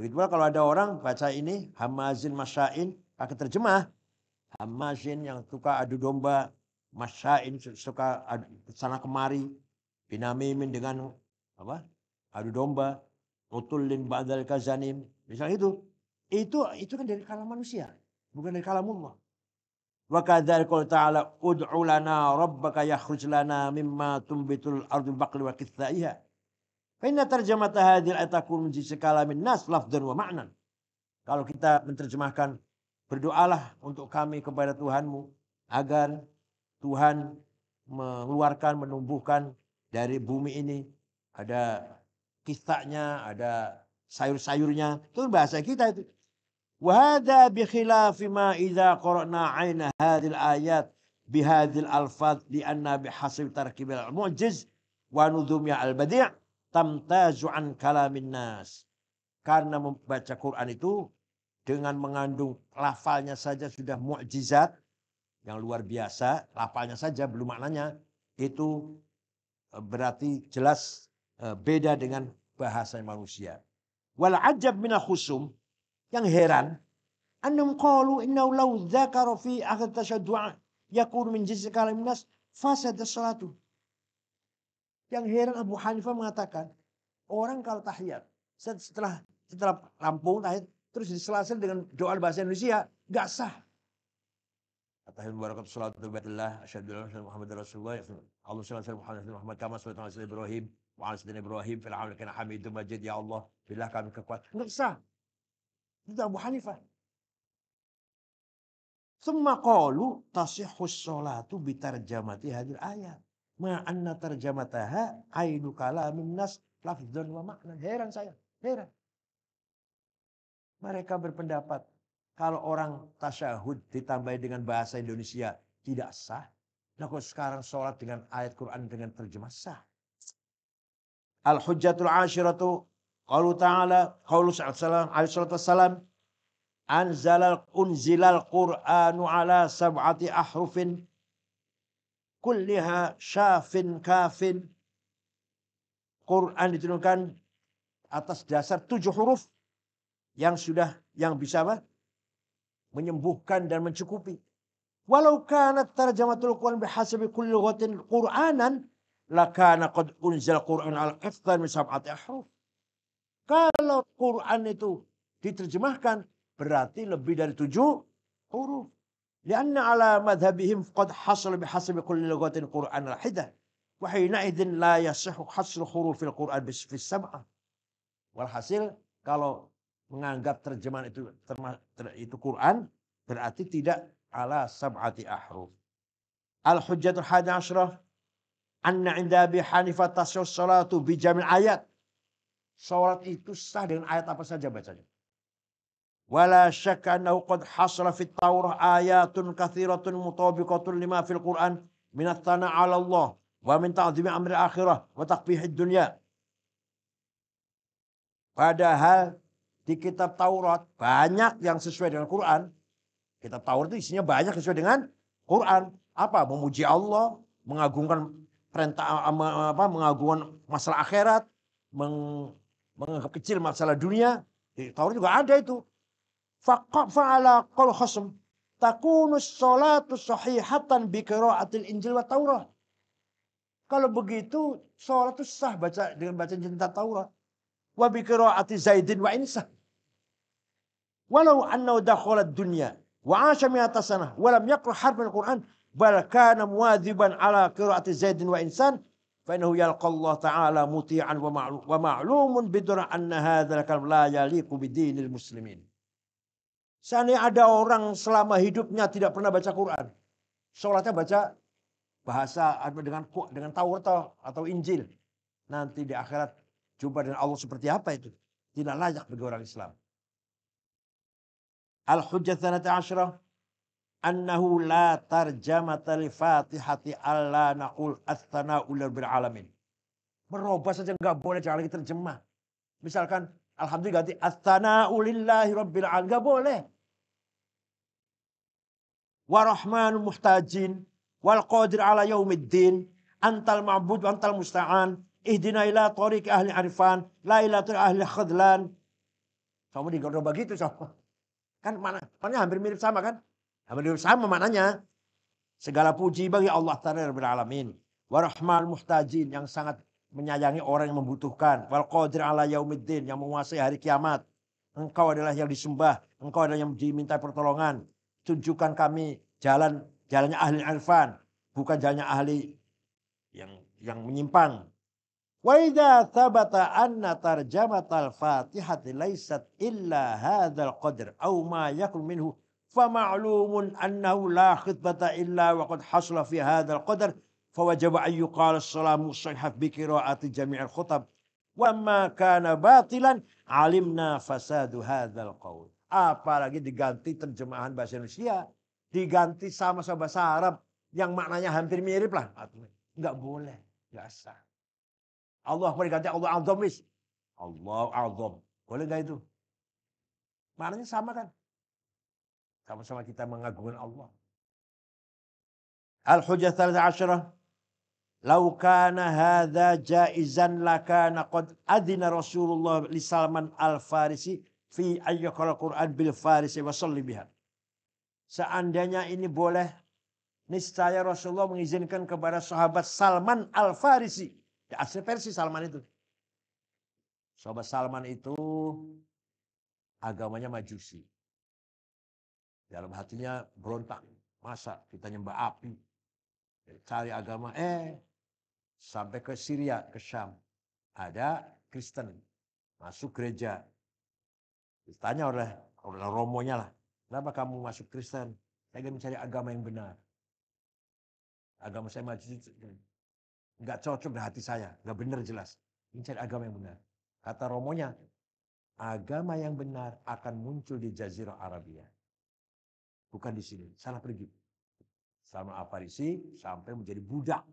Begitu pula kalau ada orang baca ini hamazin masya'in pakai terjemah hamazin yang suka adu domba, masya'in suka adu, sana kemari, binamimin dengan apa adu domba utulin badal kazanim misal itu itu itu kan dari kalam manusia bukan dari kalamullah wa kadzal qul ta'ala ud'u lana rabbaka yakhruj lana mimma tumbitul ardu baqli wa qithaiha fa inna tarjamata hadhil atakun min kalamin nas lafdan wa ma'nan kalau kita menerjemahkan berdoalah untuk kami kepada Tuhanmu agar Tuhan mengeluarkan menumbuhkan dari bumi ini. Ada kisahnya, ada sayur-sayurnya. Itu bahasa kita itu. Wahada bikhilafi ma idza qara'na 'aina hadhil ayat bihadhil alfaz li anna bihasib tarkibil mu'jiz wa nudhumya al badi' tamtazu an kalamin nas. Karena membaca Quran itu dengan mengandung lafalnya saja sudah mukjizat yang luar biasa, lafalnya saja belum maknanya itu berarti jelas eh, beda dengan bahasa manusia. Wal ajab mina khusum yang heran annam qalu innahu law dzakara fi akhir tasyaddu'a yakun min jinsi kalam nas fasada salatu. Yang heran Abu Hanifah mengatakan orang kalau tahiyat setelah setelah rampung tahiyat terus diselesaikan dengan doa bahasa Indonesia gak sah. Atahil barakat salatu baitillah asyhadu an la ilaha Rasulullah. Allahumma shalli ala Muhammad Muhammad kama sallaita ala Ibrahim wa ala sayyidina Ibrahim fil alamin kana Hamidum Majid ya Allah. Bila kami kekuat. Enggak usah. Itu Abu Hanifah. Summa qalu tasihhu sholatu bitarjamati hadil ayat. Ma anna tarjamataha ainu kalamin nas wa makna. Heran saya. Heran. Mereka berpendapat kalau orang tasyahud ditambah dengan bahasa Indonesia tidak sah. Nah kok sekarang sholat dengan ayat Quran dengan terjemah sah. Al-Hujjatul Ashiratu Kalau Ta'ala Qalu Sallallahu Wasallam Anzalal unzilal Qur'anu ala sab'ati ahrufin kulliha syafin kafin Quran diturunkan atas dasar tujuh huruf yang sudah yang bisa apa? menyembuhkan dan mencukupi. Walau kanat tarjamatul Quran bihasabi kulli ghatin Qur'anan lakana qad unzil Qur'an al aktsar min sab'ati ahruf. Kalau Quran itu diterjemahkan berarti lebih dari tujuh huruf. Lianna ala madhabihim qad hasal bihasabi kulli lughatin Qur'an al-hidah. idzin la yasihu hasru hurufil Qur'an bis sab'ah. Walhasil kalau menganggap terjemahan itu itu Quran berarti tidak ala sab'ati ahruf. Al-Hujjatul Hadi Ashraf anna inda bi Hanifah tasyus salatu bi jamil ayat. Salat itu sah dengan ayat apa saja bacanya. Wala syakka annahu qad hasra fi at Taurah ayatun katsiratun mutabiqatun lima fil Quran min at-tana 'ala Allah wa min ta'zimi amri akhirah wa taqbihid dunya. Padahal di kitab Taurat banyak yang sesuai dengan Quran. Kitab Taurat itu isinya banyak sesuai dengan Quran. Apa? Memuji Allah, mengagungkan perintah eh, apa mengagungkan masalah akhirat, meng, menganggap kecil masalah dunia. Di Taurat juga ada itu. Fa'ala kol khasm takunus sholatu sahihatan bi Injil wa Taurat. Kalau begitu sholat itu sah baca dengan bacaan cinta Taurat wa bi qiraati Zaidin wa Insa. Walau annahu dakhala dunya wa 'asha mi'ata sanah wa lam yaqra مواذبا Qur'an bal kana وإنسان ala qiraati الله wa مطيعا fa innahu yalqa Allah ta'ala muti'an wa ma'lum wa ma'lumun Seandainya ada orang selama hidupnya tidak pernah baca Quran. Sholatnya baca bahasa dengan dengan Taurat atau Injil. Nanti di akhirat Jumpa dengan Allah seperti apa itu? Tidak layak bagi orang Islam. Al-Hujjah Thanata Ashraf. Annahu la tarjamata li fatihati alla na'ul ular bil alamin. Merubah saja nggak boleh, jangan lagi terjemah. Misalkan, Alhamdulillah ganti asthana'u lillahi rabbil alamin. Nggak boleh. wa rahmanu muhtajin. Wal qadir ala yaumiddin. Antal ma'bud wa antal musta'an Ihdina ila tariq ahli arifan, la ila ahli khadlan. kamu digodoh begitu sama. Kan mana, mana hampir mirip sama kan? Hampir mirip sama maknanya. Segala puji bagi Allah Ta'ala alamin. Warahmal muhtajin yang sangat menyayangi orang yang membutuhkan. Wal qadir ala yaumiddin yang menguasai hari kiamat. Engkau adalah yang disembah. Engkau adalah yang diminta pertolongan. Tunjukkan kami jalan jalannya ahli arifan, Bukan jalannya ahli yang yang menyimpang. Wa idza thabata anna tarjamatal Fatihati laysat illa hadzal qadr aw ma yakun minhu fa ma'lumun annahu la khitbata illa wa qad hasala fi hadzal فوجب أن يقال الصلاة مصحف بقراءة جميع الخطب وما كان باطلا alimna fasadu hadzal qaul. Apalagi diganti terjemahan bahasa Indonesia, diganti sama bahasa Arab yang maknanya hampir mirip lah. Enggak boleh, enggak sah. Allah berkata Allah azam wis. Allah azam. Boleh enggak itu? Maknanya sama kan? Sama-sama kita mengagungkan Allah. Al-Hujjah 13. Lau kana hadha jaizan lakana qad adina Rasulullah li Salman al-Farisi fi ayyakal Qur'an bil Farisi wa salli biha. Seandainya ini boleh, niscaya Rasulullah mengizinkan kepada sahabat Salman al-Farisi asli versi Salman itu. Sobat Salman itu agamanya majusi. Dalam hatinya berontak. Masa kita nyembah api. Cari agama. Eh, sampai ke Syria, ke Syam. Ada Kristen. Masuk gereja. Ditanya oleh, oleh romonya lah. Kenapa kamu masuk Kristen? Saya ingin mencari agama yang benar. Agama saya majusi nggak cocok dengan hati saya, nggak benar jelas. Ini cari agama yang benar. Kata Romonya, agama yang benar akan muncul di Jazirah Arabia. Bukan di sini, salah pergi. Sama Afarisi sampai menjadi budak.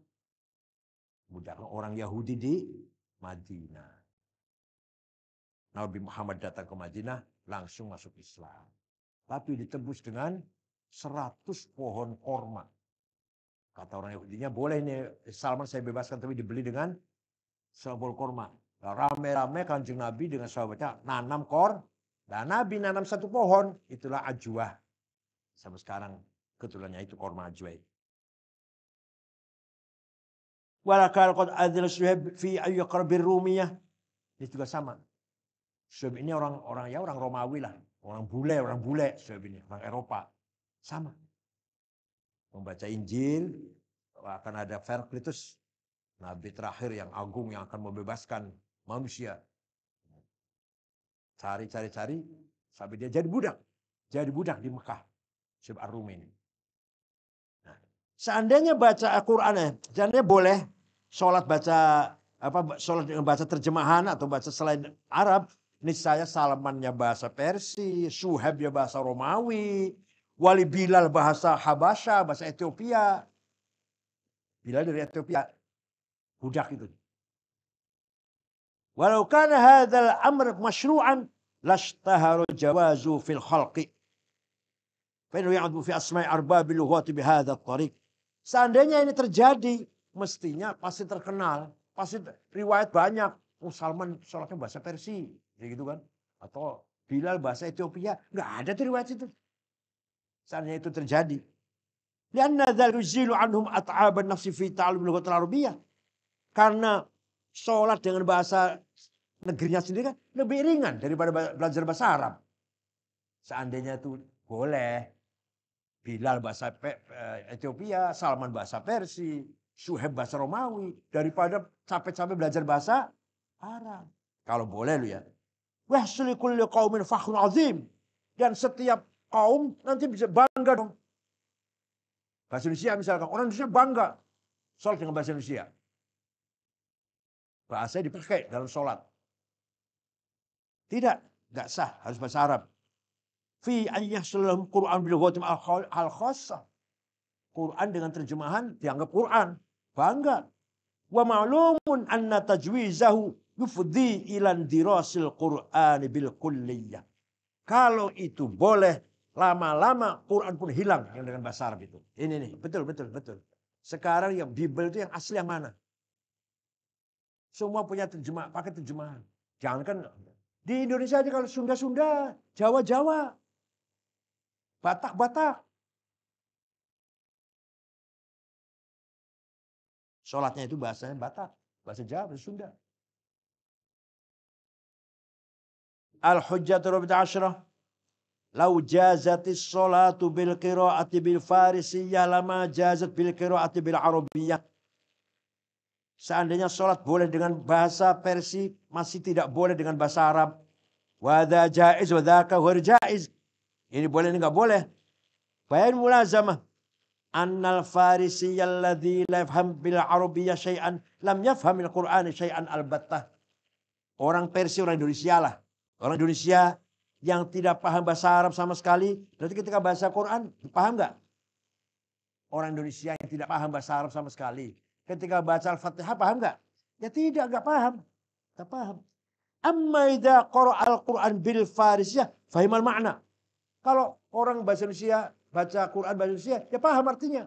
Budak orang Yahudi di Madinah. Nabi Muhammad datang ke Madinah, langsung masuk Islam. Tapi ditebus dengan 100 pohon korma. Kata orang Yahudinya, boleh nih Salman saya bebaskan tapi dibeli dengan sebol korma. Rame-rame kanjeng Nabi dengan sahabatnya nanam kor. Dan Nabi nanam satu pohon. Itulah ajwa. Sampai sekarang ketulannya itu korma ajwa Walakal fi Ini juga sama. Suhaib ini orang orang ya orang Romawi lah. Orang bule, orang bule Suhaib ini. Orang Eropa. Sama membaca Injil, akan ada Verklitus, nabi terakhir yang agung yang akan membebaskan manusia. Cari, cari, cari, sampai dia jadi budak. Jadi budak di Mekah, sebab ar ini Nah, seandainya baca Al-Quran, ya seandainya boleh sholat baca apa sholat dengan bahasa terjemahan atau baca selain Arab, niscaya salamannya bahasa Persia suhabnya bahasa Romawi, Wali Bilal bahasa Habasha bahasa Ethiopia. Bilal dari Ethiopia. Budak itu. Walau kana hadzal amr masyru'an lashtaharu jawazu fil khalqi. Fa'inu ya'adu fi asma'i arbabil lughati bihadha tariq. Seandainya ini terjadi, mestinya pasti terkenal. Pasti riwayat banyak. Oh Salman sholatnya bahasa Persia. Ya gitu kan. Atau Bilal bahasa Ethiopia. Nggak ada tuh riwayat itu. Seandainya itu terjadi. Lianna Zilu anhum at'aban nafsi fi Karena sholat dengan bahasa negerinya sendiri kan lebih ringan daripada belajar bahasa Arab. Seandainya itu boleh. Bilal bahasa eh, Ethiopia, Salman bahasa Persi, Suheb bahasa Romawi. Daripada capek-capek belajar bahasa Arab. Kalau boleh lu ya. Wahsuli kulli fakhun azim. Dan setiap kaum nanti bisa bangga dong. Bahasa Indonesia misalkan, orang Indonesia bangga sholat dengan bahasa Indonesia. Bahasa dipakai dalam sholat. Tidak, nggak sah, harus bahasa Arab. Fi an yahsulahum Qur'an bil al khassa. Quran dengan terjemahan dianggap Quran. Bangga. Wa ma'lumun anna tajwizahu yufdi ilan dirasil Qur'an bil kulliyah. Kalau itu boleh, Lama-lama Quran pun hilang yang dengan bahasa Arab itu. Ini nih, betul, betul, betul. Sekarang yang Bible itu yang asli yang mana? Semua punya terjemah, pakai terjemahan. jangan kan di Indonesia aja kalau Sunda-Sunda, Jawa-Jawa, Batak-Batak. Sholatnya itu bahasanya Batak, bahasa Jawa, bahasa Sunda. Al-Hujjatul Ashraf Lau jazatis sholatu bil qiraati bil farisiyah lama jazat bil qiraati bil arabiyah. Seandainya sholat boleh dengan bahasa Persi, masih tidak boleh dengan bahasa Arab. Wada jaiz, wada kahur jaiz. Ini boleh, ini nggak boleh. Bayan mulazamah. Annal farisiyah alladhi lafham bil arabiyah syai'an. Lam yafhamil qur'ani syai'an albattah. Orang Persia, orang Indonesia lah. Orang Indonesia yang tidak paham bahasa Arab sama sekali, berarti ketika bahasa Quran paham nggak? Orang Indonesia yang tidak paham bahasa Arab sama sekali, ketika baca Al-Fatihah paham nggak? Ya tidak, nggak paham. Nggak paham. Amma idha qara al-Quran bil farisiyah, fahim al makna. Kalau orang bahasa Indonesia baca Quran bahasa Indonesia, ya paham artinya.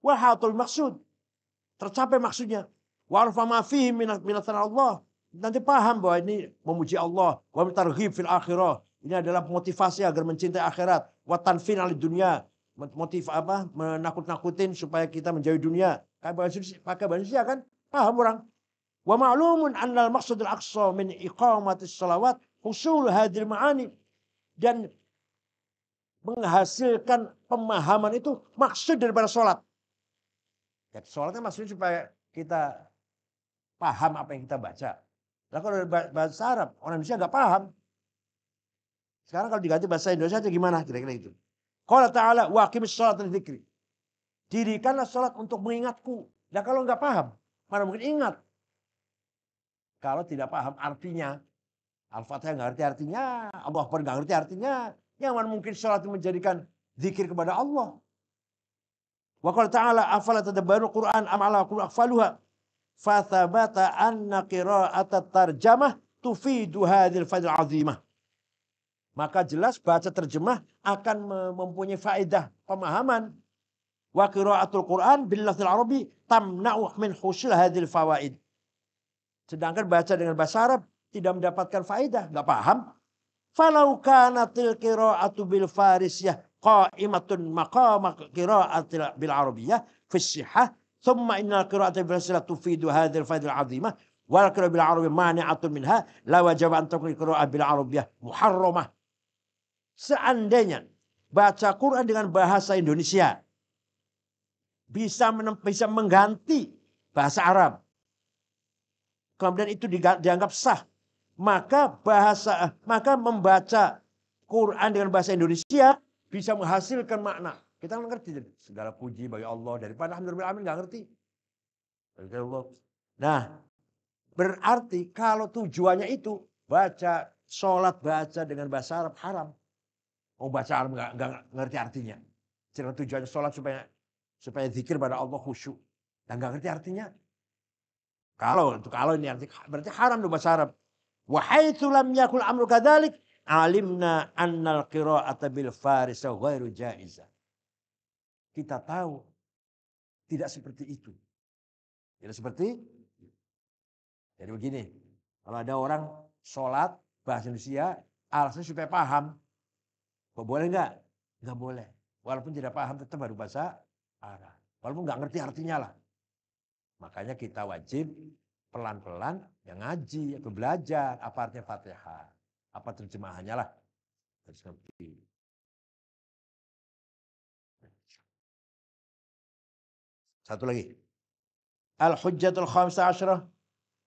Wahatul maksud. Tercapai maksudnya. Wa'arfa ma fihi minat Allah nanti paham bahwa ini memuji Allah, wa targhib fil akhirah. Ini adalah motivasi agar mencintai akhirat, wa tanfin al dunia, motif apa? menakut-nakutin supaya kita menjauhi dunia. kayak bahasa Indonesia Pakai bahasa Indonesia kan? Paham orang. Wa ma'lumun annal al aqsa min iqamatis salawat husul hadir ma'ani dan menghasilkan pemahaman itu maksud daripada sholat. ya sholatnya maksudnya supaya kita paham apa yang kita baca. Lah kalau dari bahasa Arab, orang Indonesia nggak paham. Sekarang kalau diganti bahasa Indonesia itu gimana kira-kira itu? Kalau ta'ala wa sholat sholat dzikir, Dirikanlah sholat untuk mengingatku. Nah kalau nggak paham, mana mungkin ingat. Kalau tidak paham artinya. Al-Fatihah nggak ngerti artinya. Allah pun nggak ngerti artinya. Yang mana mungkin sholat menjadikan zikir kepada Allah. Wa qala ta'ala afala tadabbaru Qur'an am ala qulub Fathabata anna qira'atat tarjamah tufidu hadil fadil azimah. Maka jelas baca terjemah akan mempunyai faedah pemahaman. Wa qira'atul Qur'an bil arabi tamna'u min husul hadil fawaid. Sedangkan baca dengan bahasa Arab tidak mendapatkan faedah, nggak paham. Falau til qira'atu bil farisiyah qa'imatun maqama qira'atil bil arabiyyah fi ثم إن القراءة بالسلة تفيد هذه الفائدة العظيمة والقراءة بالعربية مانعة منها لا وجب أن تكون القراءة بالعربية محرمة seandainya baca Quran dengan bahasa Indonesia bisa bisa mengganti bahasa Arab kemudian itu dianggap sah maka bahasa maka membaca Quran dengan bahasa Indonesia bisa menghasilkan makna kita nggak kan ngerti segala puji bagi Allah daripada alhamdulillah amin nggak ngerti. Nah, berarti kalau tujuannya itu baca sholat baca dengan bahasa Arab haram. Oh baca Arab nggak, nggak ngerti artinya. Cuma tujuannya sholat supaya supaya zikir pada Allah khusyuk. Dan nggak ngerti artinya. Kalau untuk kalau ini arti berarti haram dong bahasa Arab. Wahai lam yakul amru kadalik alimna annal qira'ata bil farisa ghairu jaizah. Kita tahu tidak seperti itu. Tidak seperti jadi begini, kalau ada orang sholat bahasa Indonesia, alasan supaya paham. Kok boleh nggak? Nggak boleh. Walaupun tidak paham tetap baru bahasa Arab. Walaupun nggak ngerti artinya lah. Makanya kita wajib pelan-pelan yang ngaji atau ya belajar apa artinya Fatihah, apa terjemahannya lah. Harus Satu lagi. Al-hujjatul khamsa asyrah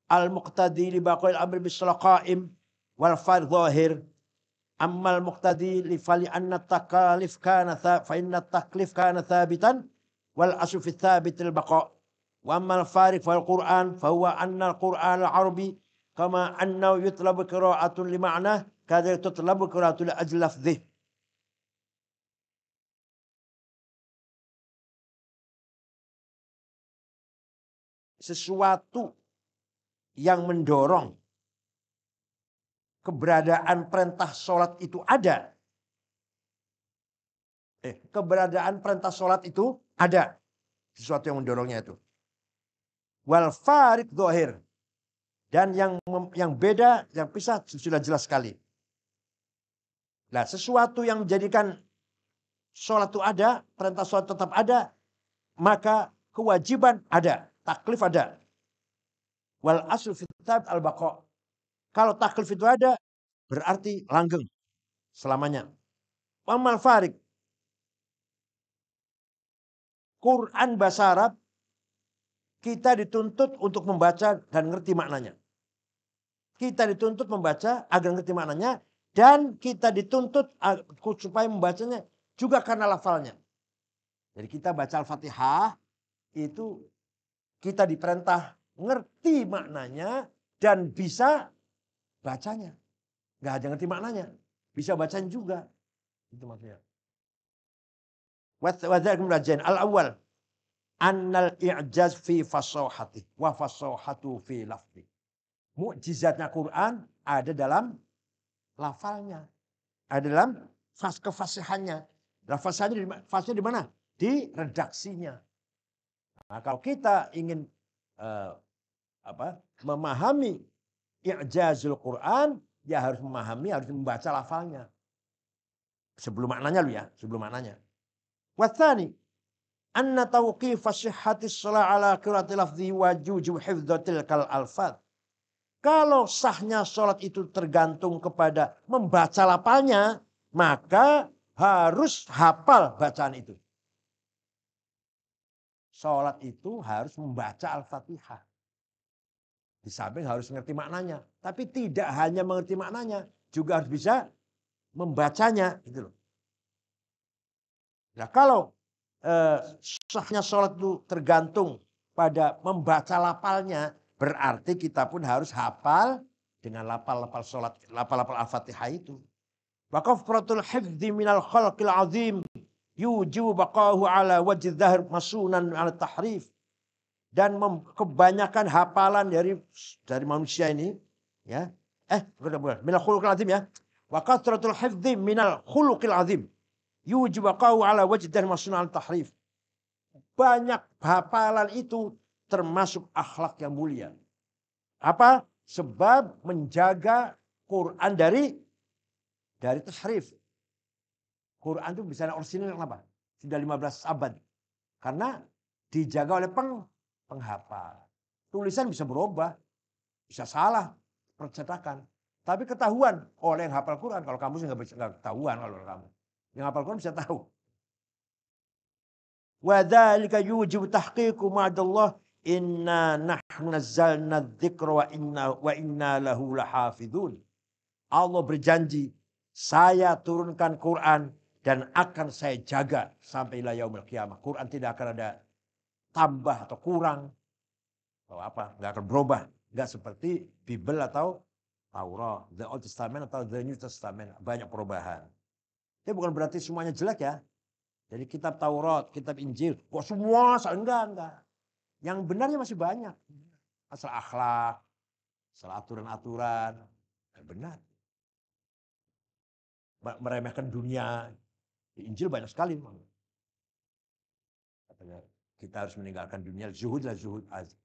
al-muqtadi li baqil amr bisalah qaim wal fard zahir amma al-muqtadi li fali anna takalif kana tha, fa inna taklif kana thabitan wal asl fi thabit al baqa wa amma al-fariq fal quran fa huwa anna al-quran al-arabi kama annahu yutlabu qira'atun li ma'na kadha tutlabu qira'atu li ajli lafdhihi sesuatu yang mendorong keberadaan perintah sholat itu ada. Eh, keberadaan perintah sholat itu ada. Sesuatu yang mendorongnya itu. Wal farid dohir. Dan yang yang beda, yang pisah sudah jelas sekali. Nah, sesuatu yang menjadikan sholat itu ada, perintah sholat tetap ada, maka kewajiban ada. Taklif ada. Wal asul fitab al bako. Kalau taklif itu ada, berarti langgeng selamanya. Wamal farik. Quran bahasa Arab kita dituntut untuk membaca dan ngerti maknanya. Kita dituntut membaca agar ngerti maknanya dan kita dituntut supaya membacanya juga karena lafalnya. Jadi kita baca Al-Fatihah itu kita diperintah ngerti maknanya dan bisa bacanya. Gak hanya ngerti maknanya, bisa bacaan juga. Itu maksudnya. Al awal annal i'jaz fi fasahati wa fasahatu fi lafzi. Mukjizatnya Quran ada dalam lafalnya. Ada dalam fas kefasihannya. Lafaznya di mana? Di redaksinya. Nah, kalau kita ingin uh, apa, memahami i'jazul Quran, ya harus memahami, harus membaca lafalnya. Sebelum maknanya lu ya, sebelum maknanya. Wathani, anna tawqif shihhati shalah ala qira'ati lafzi wa juju kal alfaz. Kalau sahnya sholat itu tergantung kepada membaca lapalnya, maka harus hafal bacaan itu sholat itu harus membaca Al-Fatihah. Di samping harus mengerti maknanya. Tapi tidak hanya mengerti maknanya, juga harus bisa membacanya. Gitu loh. Nah kalau eh, sahnya sholat itu tergantung pada membaca lapalnya, berarti kita pun harus hafal dengan lapal-lapal sholat, lapal-lapal Al-Fatihah itu. Wakaf protul hifdi minal khalqil azim yujibu baqahu ala wajid dhahir masunan ala tahrif dan kebanyakan hafalan dari dari manusia ini ya eh bukan bukan minal khuluqil azim ya wa kathratul min al khuluqil azim yujibu baqahu ala wajid dhahir masunan ala tahrif banyak hafalan itu termasuk akhlak yang mulia apa sebab menjaga Quran dari dari tahrif Quran itu bisa orisinal kenapa? Sudah 15 abad. Karena dijaga oleh peng, penghafal. Tulisan bisa berubah, bisa salah percetakan. Tapi ketahuan oleh yang hafal Quran. Kalau kamu sih nggak ketahuan kalau kamu. Yang hafal Quran bisa tahu. Wadhalika yujibu tahqiqu ma'adallah inna nahnu nazzalna dzikra wa inna wa inna lahu lahafidun. Allah berjanji, saya turunkan Quran dan akan saya jaga sampai ilah yaumil kiamah. Quran tidak akan ada tambah atau kurang atau apa, nggak akan berubah. Nggak seperti Bible atau Taurat, The Old Testament atau The New Testament, banyak perubahan. Tapi bukan berarti semuanya jelek ya. Jadi kitab Taurat, kitab Injil, kok semua asal enggak, enggak. Yang benarnya masih banyak. Asal akhlak, asal aturan-aturan, ya benar meremehkan dunia di ya, Injil banyak sekali. memang. Katanya, kita harus meninggalkan dunia. Zuhud lah zuhud az.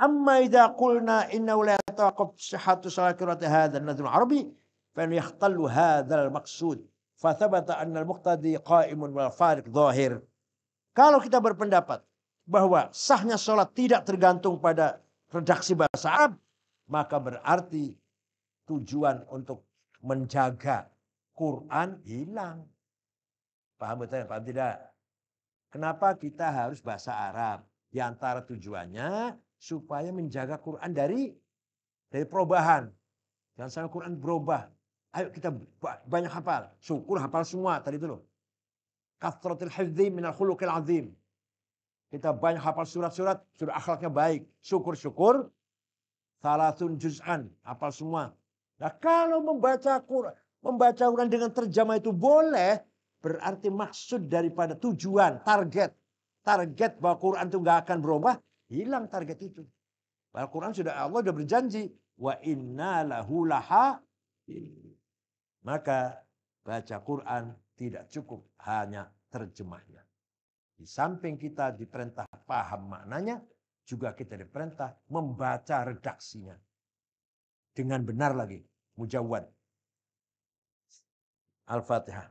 Amma idha qulna inna la taqab sihatu salakirati hadha nazul arabi. Fan yakhtallu hadha al-maksud. Fathabata anna al-muqtadi qaimun wal farik zahir. Kalau kita berpendapat bahwa sahnya sholat tidak tergantung pada redaksi bahasa Arab, maka berarti tujuan untuk menjaga Quran hilang. Paham betul? ya Paham tidak? Kenapa kita harus bahasa Arab? Di antara tujuannya supaya menjaga Quran dari dari perubahan. Jangan sampai Quran berubah. Ayo kita banyak hafal. Syukur hafal semua tadi itu loh. Kathratil hifzi minal khulukil azim. Kita banyak hafal surat-surat, sudah akhlaknya baik. Syukur-syukur. Salatun juz'an. Hafal semua. Nah kalau membaca Quran, membaca Quran dengan terjemah itu boleh, berarti maksud daripada tujuan, target. Target bahwa Quran itu nggak akan berubah, hilang target itu. Bahwa Quran sudah Allah sudah berjanji, wa inna lahu laha. Maka baca Quran tidak cukup hanya terjemahnya. Di samping kita diperintah paham maknanya, juga kita diperintah membaca redaksinya. Dengan benar lagi, mujawad, Al-Fatihah.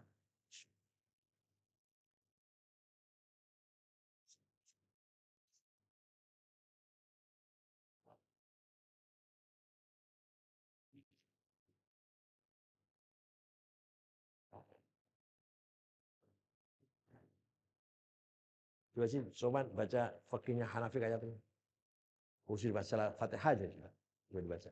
Coba sih, sobat baca fakihnya Hanafi kayak apa? Khusus baca Fatihah aja, coba dibaca.